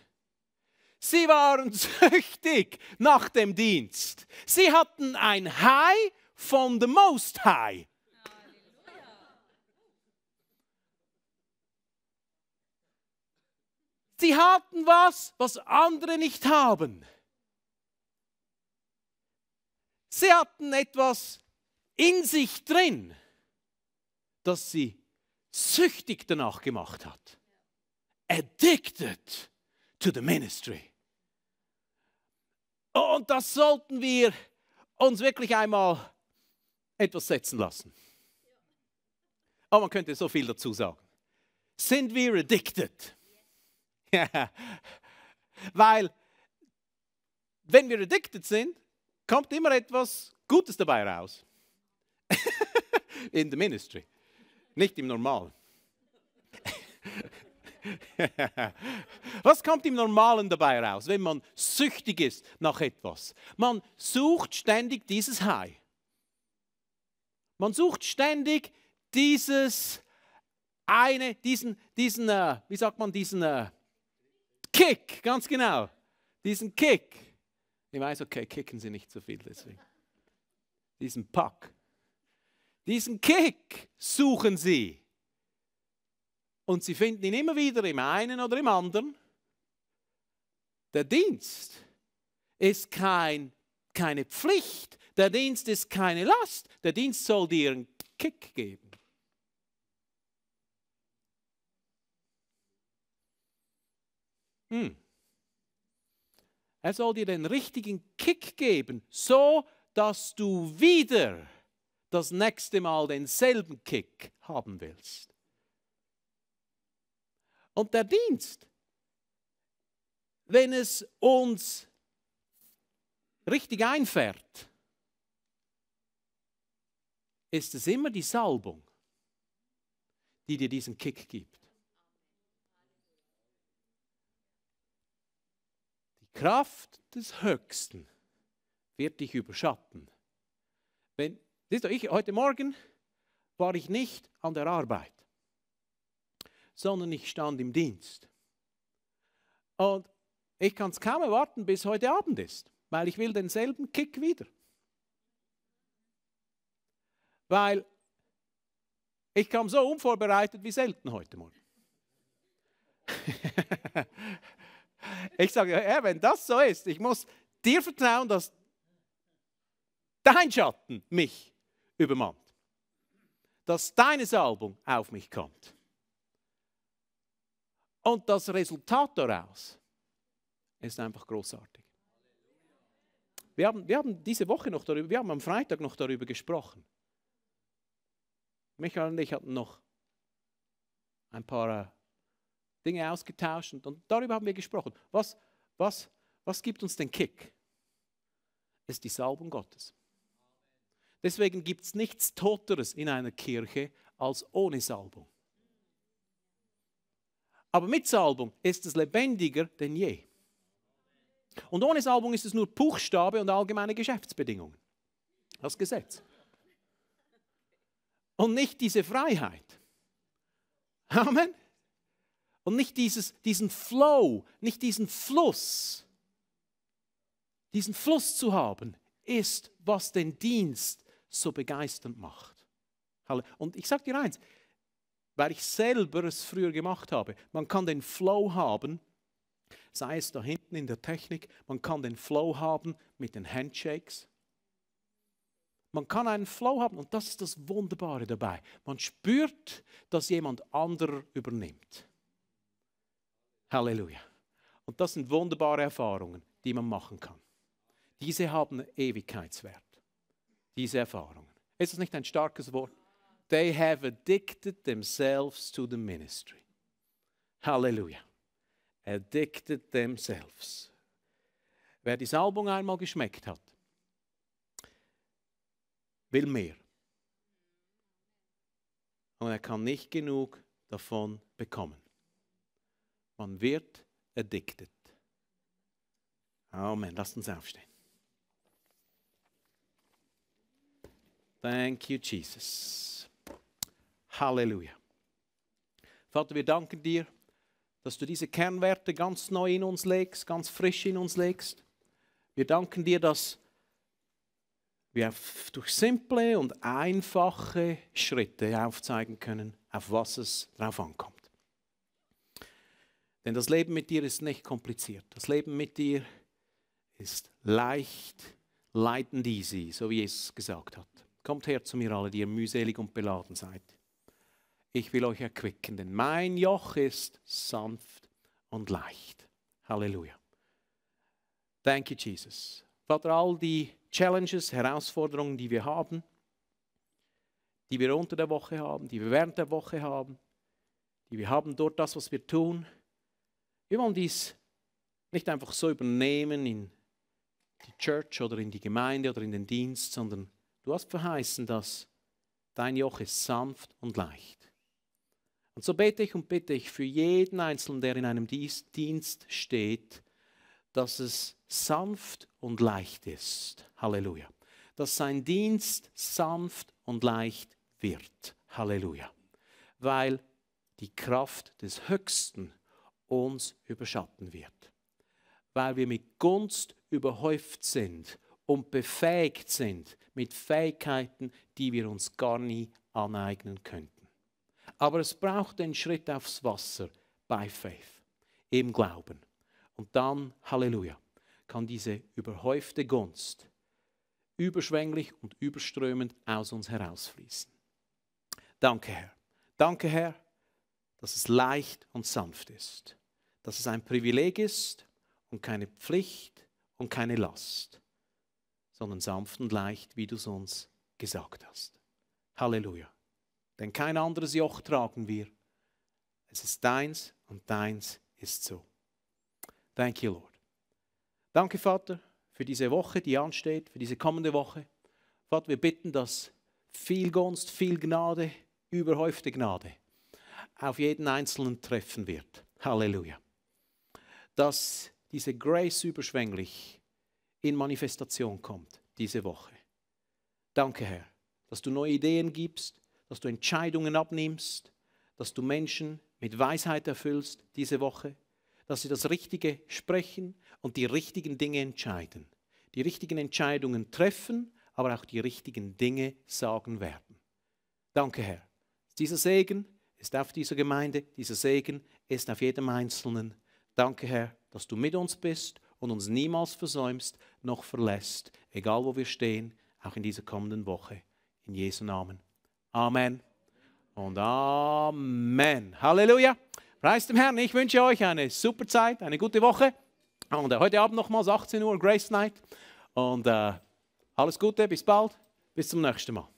Sie waren süchtig nach dem Dienst. Sie hatten ein High von the Most High. Sie hatten was, was andere nicht haben. Sie hatten etwas in sich drin, das sie süchtig danach gemacht hat. Addicted to the ministry. Und das sollten wir uns wirklich einmal etwas setzen lassen. Aber man könnte so viel dazu sagen. Sind wir addicted? Weil, wenn wir addicted sind, kommt immer etwas Gutes dabei raus. In the ministry, nicht im Normalen. Was kommt im Normalen dabei raus, wenn man süchtig ist nach etwas? Man sucht ständig dieses High. Man sucht ständig dieses eine, diesen, diesen, äh, wie sagt man, diesen äh, Kick, ganz genau. Diesen Kick. Ich weiß, okay, kicken sie nicht so viel deswegen. Diesen Pack. Diesen Kick suchen sie. Und sie finden ihn immer wieder im einen oder im anderen. Der Dienst ist kein, keine Pflicht. Der Dienst ist keine Last. Der Dienst soll dir einen Kick geben. Hm. Er soll dir den richtigen Kick geben, so dass du wieder das nächste Mal denselben Kick haben willst. Und der Dienst, wenn es uns richtig einfährt, ist es immer die Salbung, die dir diesen Kick gibt. Kraft des Höchsten wird dich überschatten. Wenn, siehst du, ich, heute Morgen war ich nicht an der Arbeit, sondern ich stand im Dienst. Und ich kann es kaum erwarten, bis heute Abend ist, weil ich will denselben Kick wieder. Weil ich kam so unvorbereitet wie selten heute Morgen. Ich sage, Herr, wenn das so ist, ich muss dir vertrauen, dass dein Schatten mich übermannt. Dass deine Salbung auf mich kommt. Und das Resultat daraus ist einfach großartig. Wir haben, wir haben diese Woche noch darüber, wir haben am Freitag noch darüber gesprochen. Michael und ich hatten noch ein paar Dinge ausgetauscht und, und darüber haben wir gesprochen. Was, was, was gibt uns den Kick? Es ist die Salbung Gottes. Deswegen gibt es nichts Toteres in einer Kirche als ohne Salbung. Aber mit Salbung ist es lebendiger denn je. Und ohne Salbung ist es nur Buchstabe und allgemeine Geschäftsbedingungen. Das Gesetz. Und nicht diese Freiheit. Amen und nicht dieses, diesen Flow, nicht diesen Fluss. Diesen Fluss zu haben, ist, was den Dienst so begeisternd macht. Und ich sage dir eins, weil ich selber es früher gemacht habe, man kann den Flow haben, sei es da hinten in der Technik, man kann den Flow haben mit den Handshakes. Man kann einen Flow haben und das ist das Wunderbare dabei. Man spürt, dass jemand anderer übernimmt. Halleluja. Und das sind wunderbare Erfahrungen, die man machen kann. Diese haben Ewigkeitswert. Diese Erfahrungen. Ist das nicht ein starkes Wort? They have addicted themselves to the ministry. Halleluja. Addicted themselves. Wer die Salbung einmal geschmeckt hat, will mehr. Und er kann nicht genug davon bekommen. Man wird addicted. Amen. Lasst uns aufstehen. Thank you, Jesus. Halleluja. Vater, wir danken dir, dass du diese Kernwerte ganz neu in uns legst, ganz frisch in uns legst. Wir danken dir, dass wir durch simple und einfache Schritte aufzeigen können, auf was es drauf ankommt. Denn das Leben mit dir ist nicht kompliziert. Das Leben mit dir ist leicht, leitend easy, so wie Jesus gesagt hat. Kommt her zu mir alle, die ihr mühselig und beladen seid. Ich will euch erquicken, denn mein Joch ist sanft und leicht. Halleluja. Thank you, Jesus. Vater, all die Challenges, Herausforderungen, die wir haben, die wir unter der Woche haben, die wir während der Woche haben, die wir haben dort das, was wir tun, wir wollen dies nicht einfach so übernehmen in die Church oder in die Gemeinde oder in den Dienst, sondern du hast verheißen, dass dein Joch ist sanft und leicht. Und so bete ich und bitte ich für jeden Einzelnen, der in einem Dienst steht, dass es sanft und leicht ist. Halleluja. Dass sein Dienst sanft und leicht wird. Halleluja. Weil die Kraft des Höchsten uns überschatten wird. Weil wir mit Gunst überhäuft sind und befähigt sind mit Fähigkeiten, die wir uns gar nie aneignen könnten. Aber es braucht den Schritt aufs Wasser bei Faith, im Glauben. Und dann, Halleluja, kann diese überhäufte Gunst überschwänglich und überströmend aus uns herausfließen. Danke, Herr. Danke, Herr, dass es leicht und sanft ist dass es ein Privileg ist und keine Pflicht und keine Last, sondern sanft und leicht, wie du es uns gesagt hast. Halleluja. Denn kein anderes Joch tragen wir. Es ist deins und deins ist so. Thank you, Lord. Danke, Vater, für diese Woche, die ansteht, für diese kommende Woche. Vater, wir bitten, dass viel Gunst, viel Gnade, überhäufte Gnade auf jeden Einzelnen treffen wird. Halleluja dass diese Grace überschwänglich in Manifestation kommt diese Woche. Danke, Herr, dass du neue Ideen gibst, dass du Entscheidungen abnimmst, dass du Menschen mit Weisheit erfüllst diese Woche, dass sie das Richtige sprechen und die richtigen Dinge entscheiden. Die richtigen Entscheidungen treffen, aber auch die richtigen Dinge sagen werden. Danke, Herr. Dieser Segen ist auf dieser Gemeinde, dieser Segen ist auf jedem Einzelnen. Danke, Herr, dass du mit uns bist und uns niemals versäumst noch verlässt, egal wo wir stehen, auch in dieser kommenden Woche. In Jesu Namen. Amen und Amen. Halleluja. Preis dem Herrn. Ich wünsche euch eine super Zeit, eine gute Woche. Und äh, heute Abend nochmals 18 Uhr Grace Night. Und äh, alles Gute, bis bald, bis zum nächsten Mal.